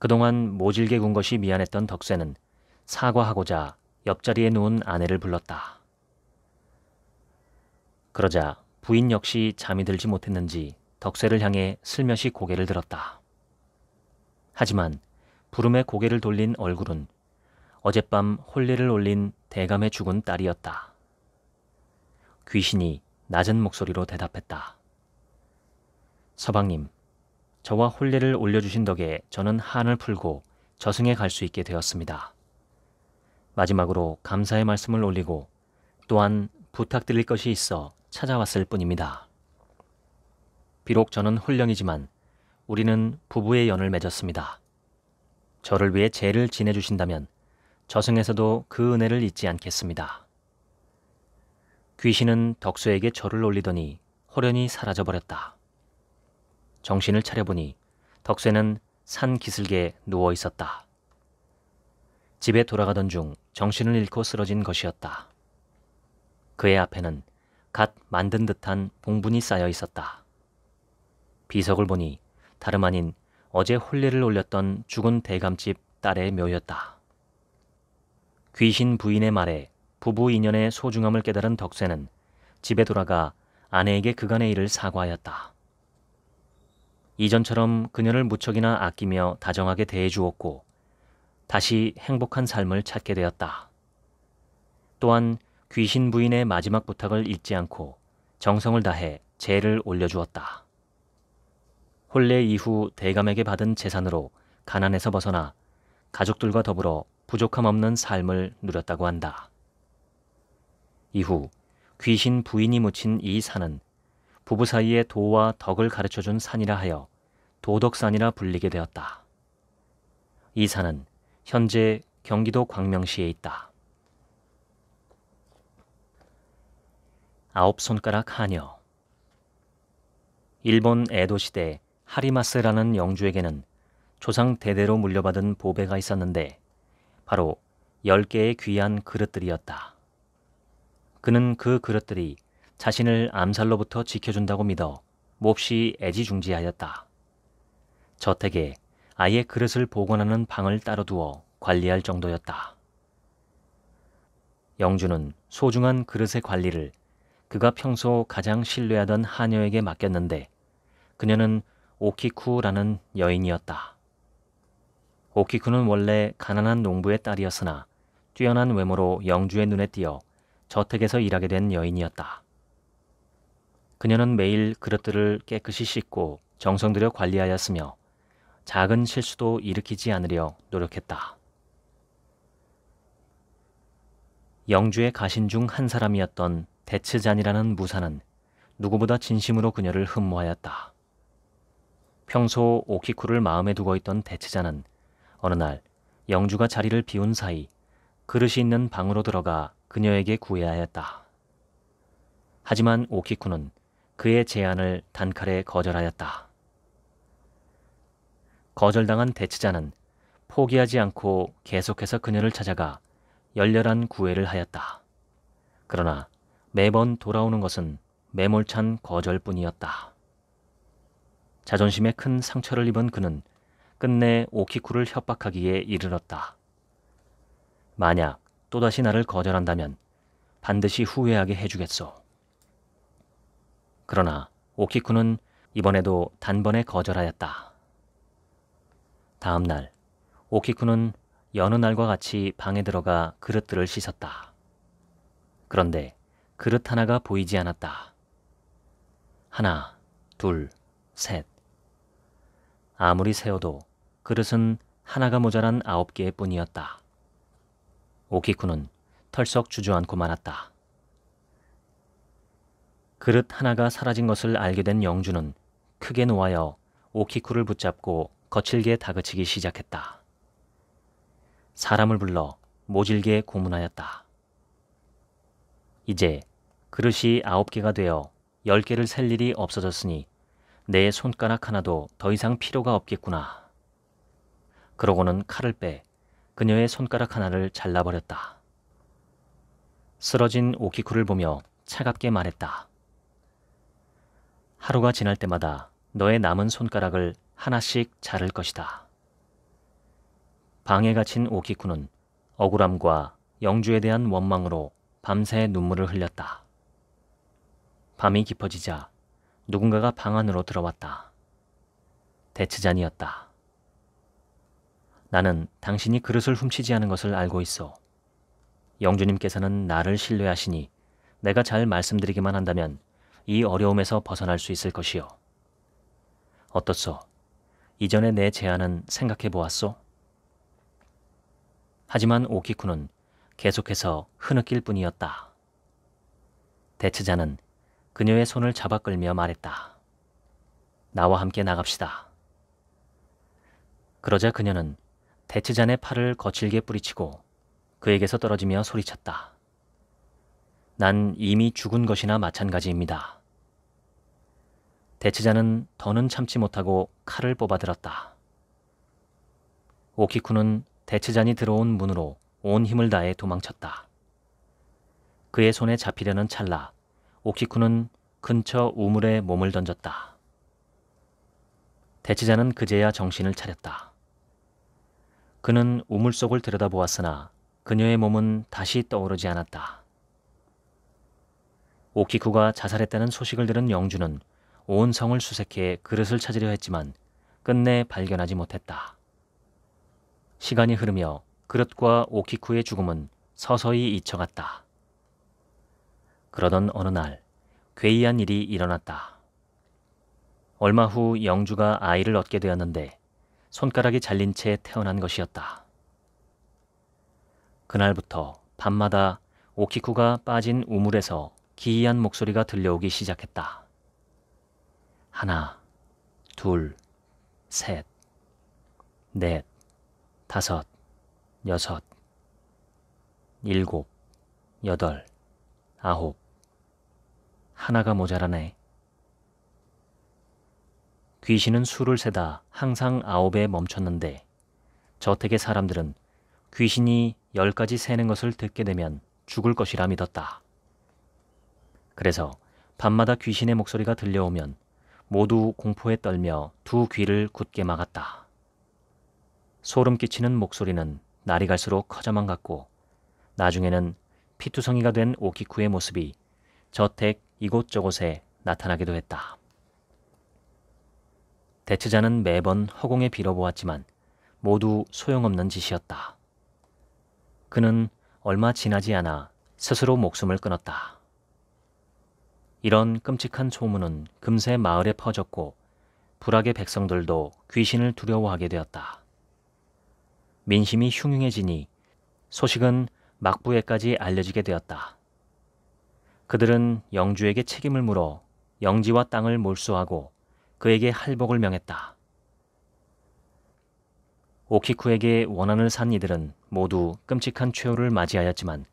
그동안 모질게 군 것이 미안했던 덕세는 사과하고자 옆자리에 누운 아내를 불렀다. 그러자 부인 역시 잠이 들지 못했는지 덕세를 향해 슬며시 고개를 들었다. 하지만 부름에 고개를 돌린 얼굴은 어젯밤 홀례를 올린 대감의 죽은 딸이었다. 귀신이 낮은 목소리로 대답했다. 서방님, 저와 혼례를 올려주신 덕에 저는 한을 풀고 저승에 갈 수 있게 되었습니다. 마지막으로 감사의 말씀을 올리고 또한 부탁드릴 것이 있어 찾아왔을 뿐입니다. 비록 저는 홀령이지만 우리는 부부의 연을 맺었습니다. 저를 위해 죄를 지내주신다면 저승에서도 그 은혜를 잊지 않겠습니다. 귀신은 덕수에게 절을 올리더니 호련히 사라져버렸다. 정신을 차려보니 덕쇠는 산 기슭에 누워 있었다. 집에 돌아가던 중 정신을 잃고 쓰러진 것이었다. 그의 앞에는 갓 만든 듯한 봉분이 쌓여 있었다. 비석을 보니 다름 아닌 어제 홀례를 올렸던 죽은 대감집 딸의 묘였다. 귀신 부인의 말에 부부 인연의 소중함을 깨달은 덕세는 집에 돌아가 아내에게 그간의 일을 사과하였다. 이전처럼 그녀를 무척이나 아끼며 다정하게 대해주었고 다시 행복한 삶을 찾게 되었다. 또한 귀신 부인의 마지막 부탁을 잊지 않고 정성을 다해 재를 올려주었다. 혼례 이후 대감에게 받은 재산으로 가난에서 벗어나 가족들과 더불어 부족함 없는 삶을 누렸다고 한다. 이후 귀신 부인이 묻힌 이 산은 부부 사이의 도와 덕을 가르쳐준 산이라 하여 도덕산이라 불리게 되었다. 이 산은 현재 경기도 광명시에 있다. 아홉 손가락 하녀 일본 에도 시대 하리마스라는 영주에게는 조상 대대로 물려받은 보배가 있었는데 바로 열 개의 귀한 그릇들이었다. 그는 그 그릇들이 자신을 암살로부터 지켜준다고 믿어 몹시 애지중지하였다. 저택에 아예 그릇을 복원하는 방을 따로 두어 관리할 정도였다. 영주는 소중한 그릇의 관리를 그가 평소 가장 신뢰하던 하녀에게 맡겼는데 그녀는 오키쿠라는 여인이었다. 오키쿠는 원래 가난한 농부의 딸이었으나 뛰어난 외모로 영주의 눈에 띄어 저택에서 일하게 된 여인이었다. 그녀는 매일 그릇들을 깨끗이 씻고 정성들여 관리하였으며 작은 실수도 일으키지 않으려 노력했다. 영주의 가신 중 한 사람이었던 대츠잔이라는 무사는 누구보다 진심으로 그녀를 흠모하였다. 평소 오키쿠를 마음에 두고 있던 대츠잔은 어느 날 영주가 자리를 비운 사이 그릇이 있는 방으로 들어가 그녀에게 구애하였다. 하지만 오키쿠는 그의 제안을 단칼에 거절하였다. 거절당한 대치자는 포기하지 않고 계속해서 그녀를 찾아가 열렬한 구애를 하였다. 그러나 매번 돌아오는 것은 매몰찬 거절뿐이었다. 자존심에 큰 상처를 입은 그는 끝내 오키쿠를 협박하기에 이르렀다. 만약 또다시 나를 거절한다면 반드시 후회하게 해주겠소. 그러나 오키쿠는 이번에도 단번에 거절하였다. 다음 날, 오키쿠는 여느 날과 같이 방에 들어가 그릇들을 씻었다. 그런데 그릇 하나가 보이지 않았다. 하나, 둘, 셋. 아무리 세어도 그릇은 하나가 모자란 아홉 개일 뿐이었다. 오키쿠는 털썩 주저앉고 말았다. 그릇 하나가 사라진 것을 알게 된 영주는 크게 놓아여 오키쿠를 붙잡고 거칠게 다그치기 시작했다. 사람을 불러 모질게 고문하였다. 이제 그릇이 아홉 개가 되어 열 개를 셀 일이 없어졌으니 내 손가락 하나도 더 이상 필요가 없겠구나. 그러고는 칼을 빼 그녀의 손가락 하나를 잘라버렸다. 쓰러진 오키쿠를 보며 차갑게 말했다. 하루가 지날 때마다 너의 남은 손가락을 하나씩 자를 것이다. 방에 갇힌 오키쿠는 억울함과 영주에 대한 원망으로 밤새 눈물을 흘렸다. 밤이 깊어지자 누군가가 방 안으로 들어왔다. 대치잔이었다. 나는 당신이 그릇을 훔치지 않은 것을 알고 있어. 영주님께서는 나를 신뢰하시니 내가 잘 말씀드리기만 한다면 이 어려움에서 벗어날 수 있을 것이요. 어떻소? 이전에 내 제안은 생각해 보았소? 하지만 오키쿠는 계속해서 흐느낄 뿐이었다. 대체자는 그녀의 손을 잡아 끌며 말했다. 나와 함께 나갑시다. 그러자 그녀는 대체잔의 팔을 거칠게 뿌리치고 그에게서 떨어지며 소리쳤다. 난 이미 죽은 것이나 마찬가지입니다. 대체자는 더는 참지 못하고 칼을 뽑아들었다. 오키쿠는 대체잔이 들어온 문으로 온 힘을 다해 도망쳤다. 그의 손에 잡히려는 찰나 오키쿠는 근처 우물에 몸을 던졌다. 대체자는 그제야 정신을 차렸다. 그는 우물 속을 들여다보았으나 그녀의 몸은 다시 떠오르지 않았다. 오키쿠가 자살했다는 소식을 들은 영주는 온 성을 수색해 그릇을 찾으려 했지만 끝내 발견하지 못했다. 시간이 흐르며 그릇과 오키쿠의 죽음은 서서히 잊혀갔다. 그러던 어느 날 괴이한 일이 일어났다. 얼마 후 영주가 아이를 얻게 되었는데 손가락이 잘린 채 태어난 것이었다. 그날부터 밤마다 오키쿠가 빠진 우물에서 기이한 목소리가 들려오기 시작했다. 하나, 둘, 셋, 넷, 다섯, 여섯, 일곱, 여덟, 아홉. 하나가 모자라네. 귀신은 술을 세다 항상 아홉에 멈췄는데 저택의 사람들은 귀신이 열까지 세는 것을 듣게 되면 죽을 것이라 믿었다. 그래서 밤마다 귀신의 목소리가 들려오면 모두 공포에 떨며 두 귀를 굳게 막았다. 소름 끼치는 목소리는 날이 갈수록 커져만 갔고 나중에는 피투성이가 된 오키쿠의 모습이 저택 이곳저곳에 나타나기도 했다. 대체자는 매번 허공에 빌어보았지만 모두 소용없는 짓이었다. 그는 얼마 지나지 않아 스스로 목숨을 끊었다. 이런 끔찍한 소문은 금세 마을에 퍼졌고 불악의 백성들도 귀신을 두려워하게 되었다. 민심이 흉흉해지니 소식은 막부에까지 알려지게 되었다. 그들은 영주에게 책임을 물어 영지와 땅을 몰수하고 그에게 할복을 명했다. 오키쿠에게 원한을 산 이들은 모두 끔찍한 최후를 맞이하였지만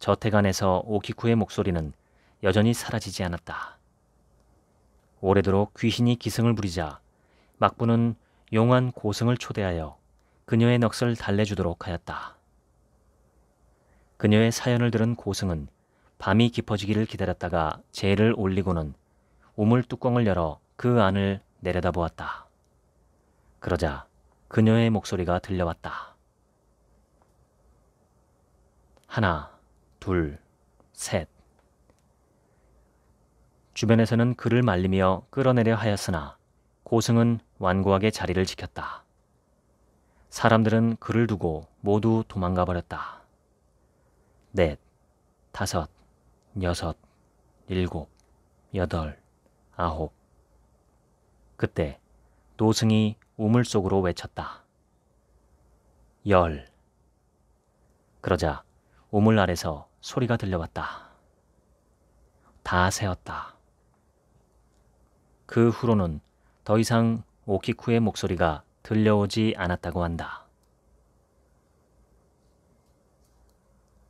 저택 안에서 오키쿠의 목소리는 여전히 사라지지 않았다. 오래도록 귀신이 기승을 부리자 막부는 용한 고승을 초대하여 그녀의 넋을 달래주도록 하였다. 그녀의 사연을 들은 고승은 밤이 깊어지기를 기다렸다가 재를 해 올리고는 우물 뚜껑을 열어 그 안을 내려다보았다. 그러자 그녀의 목소리가 들려왔다. 하나, 둘, 셋. 주변에서는 그를 말리며 끌어내려 하였으나 고승은 완고하게 자리를 지켰다. 사람들은 그를 두고 모두 도망가 버렸다. 넷, 다섯, 여섯, 일곱, 여덟, 아홉. 그때 노승이 우물 속으로 외쳤다. 열. 그러자 우물 아래서 소리가 들려왔다. 다 세었다. 그 후로는 더 이상 오키쿠의 목소리가 들려오지 않았다고 한다.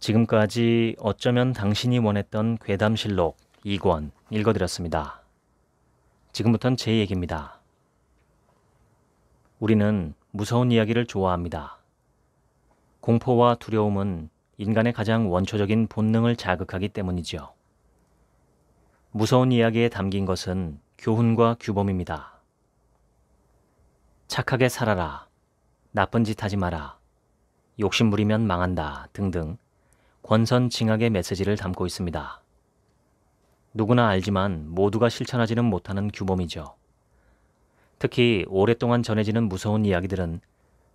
지금까지 어쩌면 당신이 원했던 괴담실록 2권 읽어드렸습니다. 지금부터는 제 얘기입니다. 우리는 무서운 이야기를 좋아합니다. 공포와 두려움은 인간의 가장 원초적인 본능을 자극하기 때문이지요. 무서운 이야기에 담긴 것은 교훈과 규범입니다. 착하게 살아라, 나쁜 짓 하지 마라, 욕심부리면 망한다 등등 권선징악의 메시지를 담고 있습니다. 누구나 알지만 모두가 실천하지는 못하는 규범이죠. 특히 오랫동안 전해지는 무서운 이야기들은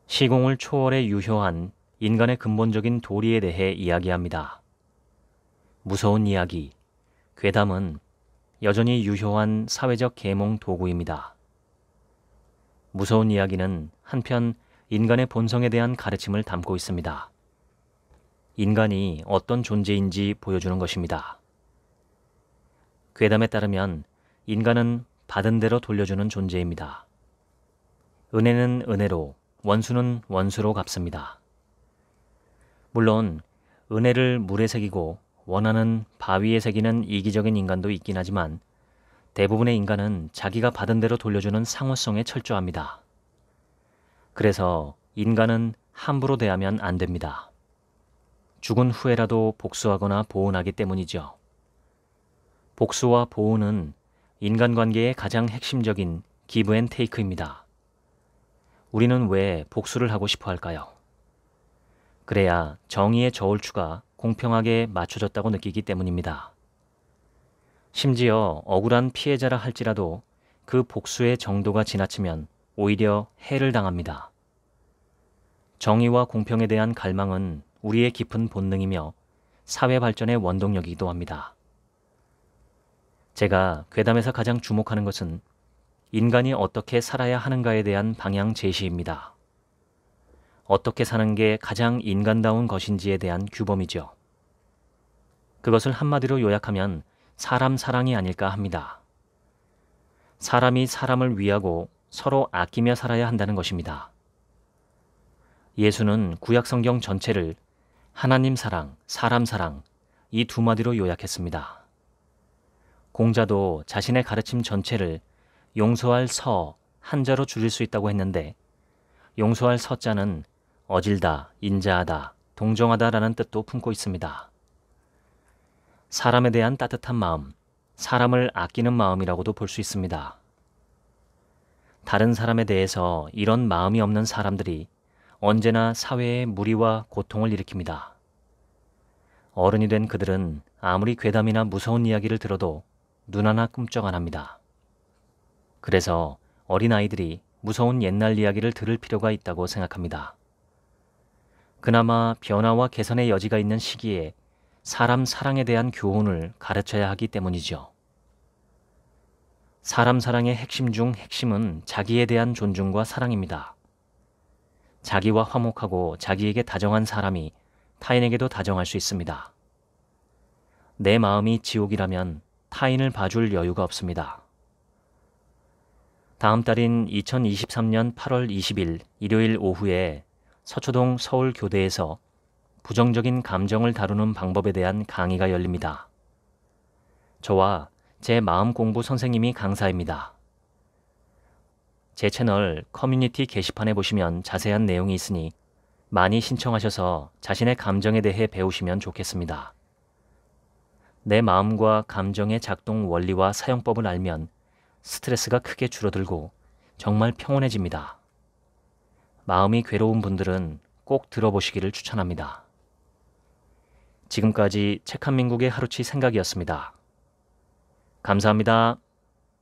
시공을 초월해 유효한 인간의 근본적인 도리에 대해 이야기합니다. 무서운 이야기, 괴담은 여전히 유효한 사회적 계몽 도구입니다. 무서운 이야기는 한편 인간의 본성에 대한 가르침을 담고 있습니다. 인간이 어떤 존재인지 보여주는 것입니다. 괴담에 따르면 인간은 받은 대로 돌려주는 존재입니다. 은혜는 은혜로, 원수는 원수로 갚습니다. 물론 은혜를 물에 새기고 원하는 바위에 새기는 이기적인 인간도 있긴 하지만 대부분의 인간은 자기가 받은 대로 돌려주는 상호성에 철저합니다. 그래서 인간은 함부로 대하면 안 됩니다. 죽은 후에라도 복수하거나 보온하기 때문이죠. 복수와 보호는 인간관계의 가장 핵심적인 기브 앤 테이크입니다. 우리는 왜 복수를 하고 싶어 할까요? 그래야 정의의 저울추가 공평하게 맞춰졌다고 느끼기 때문입니다. 심지어 억울한 피해자라 할지라도 그 복수의 정도가 지나치면 오히려 해를 당합니다. 정의와 공평에 대한 갈망은 우리의 깊은 본능이며 사회 발전의 원동력이기도 합니다. 제가 괴담에서 가장 주목하는 것은 인간이 어떻게 살아야 하는가에 대한 방향 제시입니다. 어떻게 사는 게 가장 인간다운 것인지에 대한 규범이죠. 그것을 한마디로 요약하면 사람 사랑이 아닐까 합니다. 사람이 사람을 위하고 서로 아끼며 살아야 한다는 것입니다. 예수는 구약 성경 전체를 하나님 사랑, 사람 사랑 이 두 마디로 요약했습니다. 공자도 자신의 가르침 전체를 용서할 서 한자로 줄일 수 있다고 했는데 용서할 서자는 어질다, 인자하다, 동정하다라는 뜻도 품고 있습니다. 사람에 대한 따뜻한 마음, 사람을 아끼는 마음이라고도 볼 수 있습니다. 다른 사람에 대해서 이런 마음이 없는 사람들이 언제나 사회에 무리와 고통을 일으킵니다. 어른이 된 그들은 아무리 괴담이나 무서운 이야기를 들어도 눈 하나 꿈쩍 안 합니다. 그래서 어린아이들이 무서운 옛날 이야기를 들을 필요가 있다고 생각합니다. 그나마 변화와 개선의 여지가 있는 시기에 사람 사랑에 대한 교훈을 가르쳐야 하기 때문이죠. 사람 사랑의 핵심 중 핵심은 자기에 대한 존중과 사랑입니다. 자기와 화목하고 자기에게 다정한 사람이 타인에게도 다정할 수 있습니다. 내 마음이 지옥이라면 타인을 봐줄 여유가 없습니다. 다음 달인 2023년 8월 20일 일요일 오후에 서초동 서울교대에서 부정적인 감정을 다루는 방법에 대한 강의가 열립니다. 저와 제 마음 공부 선생님이 강사입니다. 제 채널 커뮤니티 게시판에 보시면 자세한 내용이 있으니 많이 신청하셔서 자신의 감정에 대해 배우시면 좋겠습니다. 내 마음과 감정의 작동 원리와 사용법을 알면 스트레스가 크게 줄어들고 정말 평온해집니다. 마음이 괴로운 분들은 꼭 들어보시기를 추천합니다. 지금까지 책 한민국의 하루치 생각이었습니다. 감사합니다.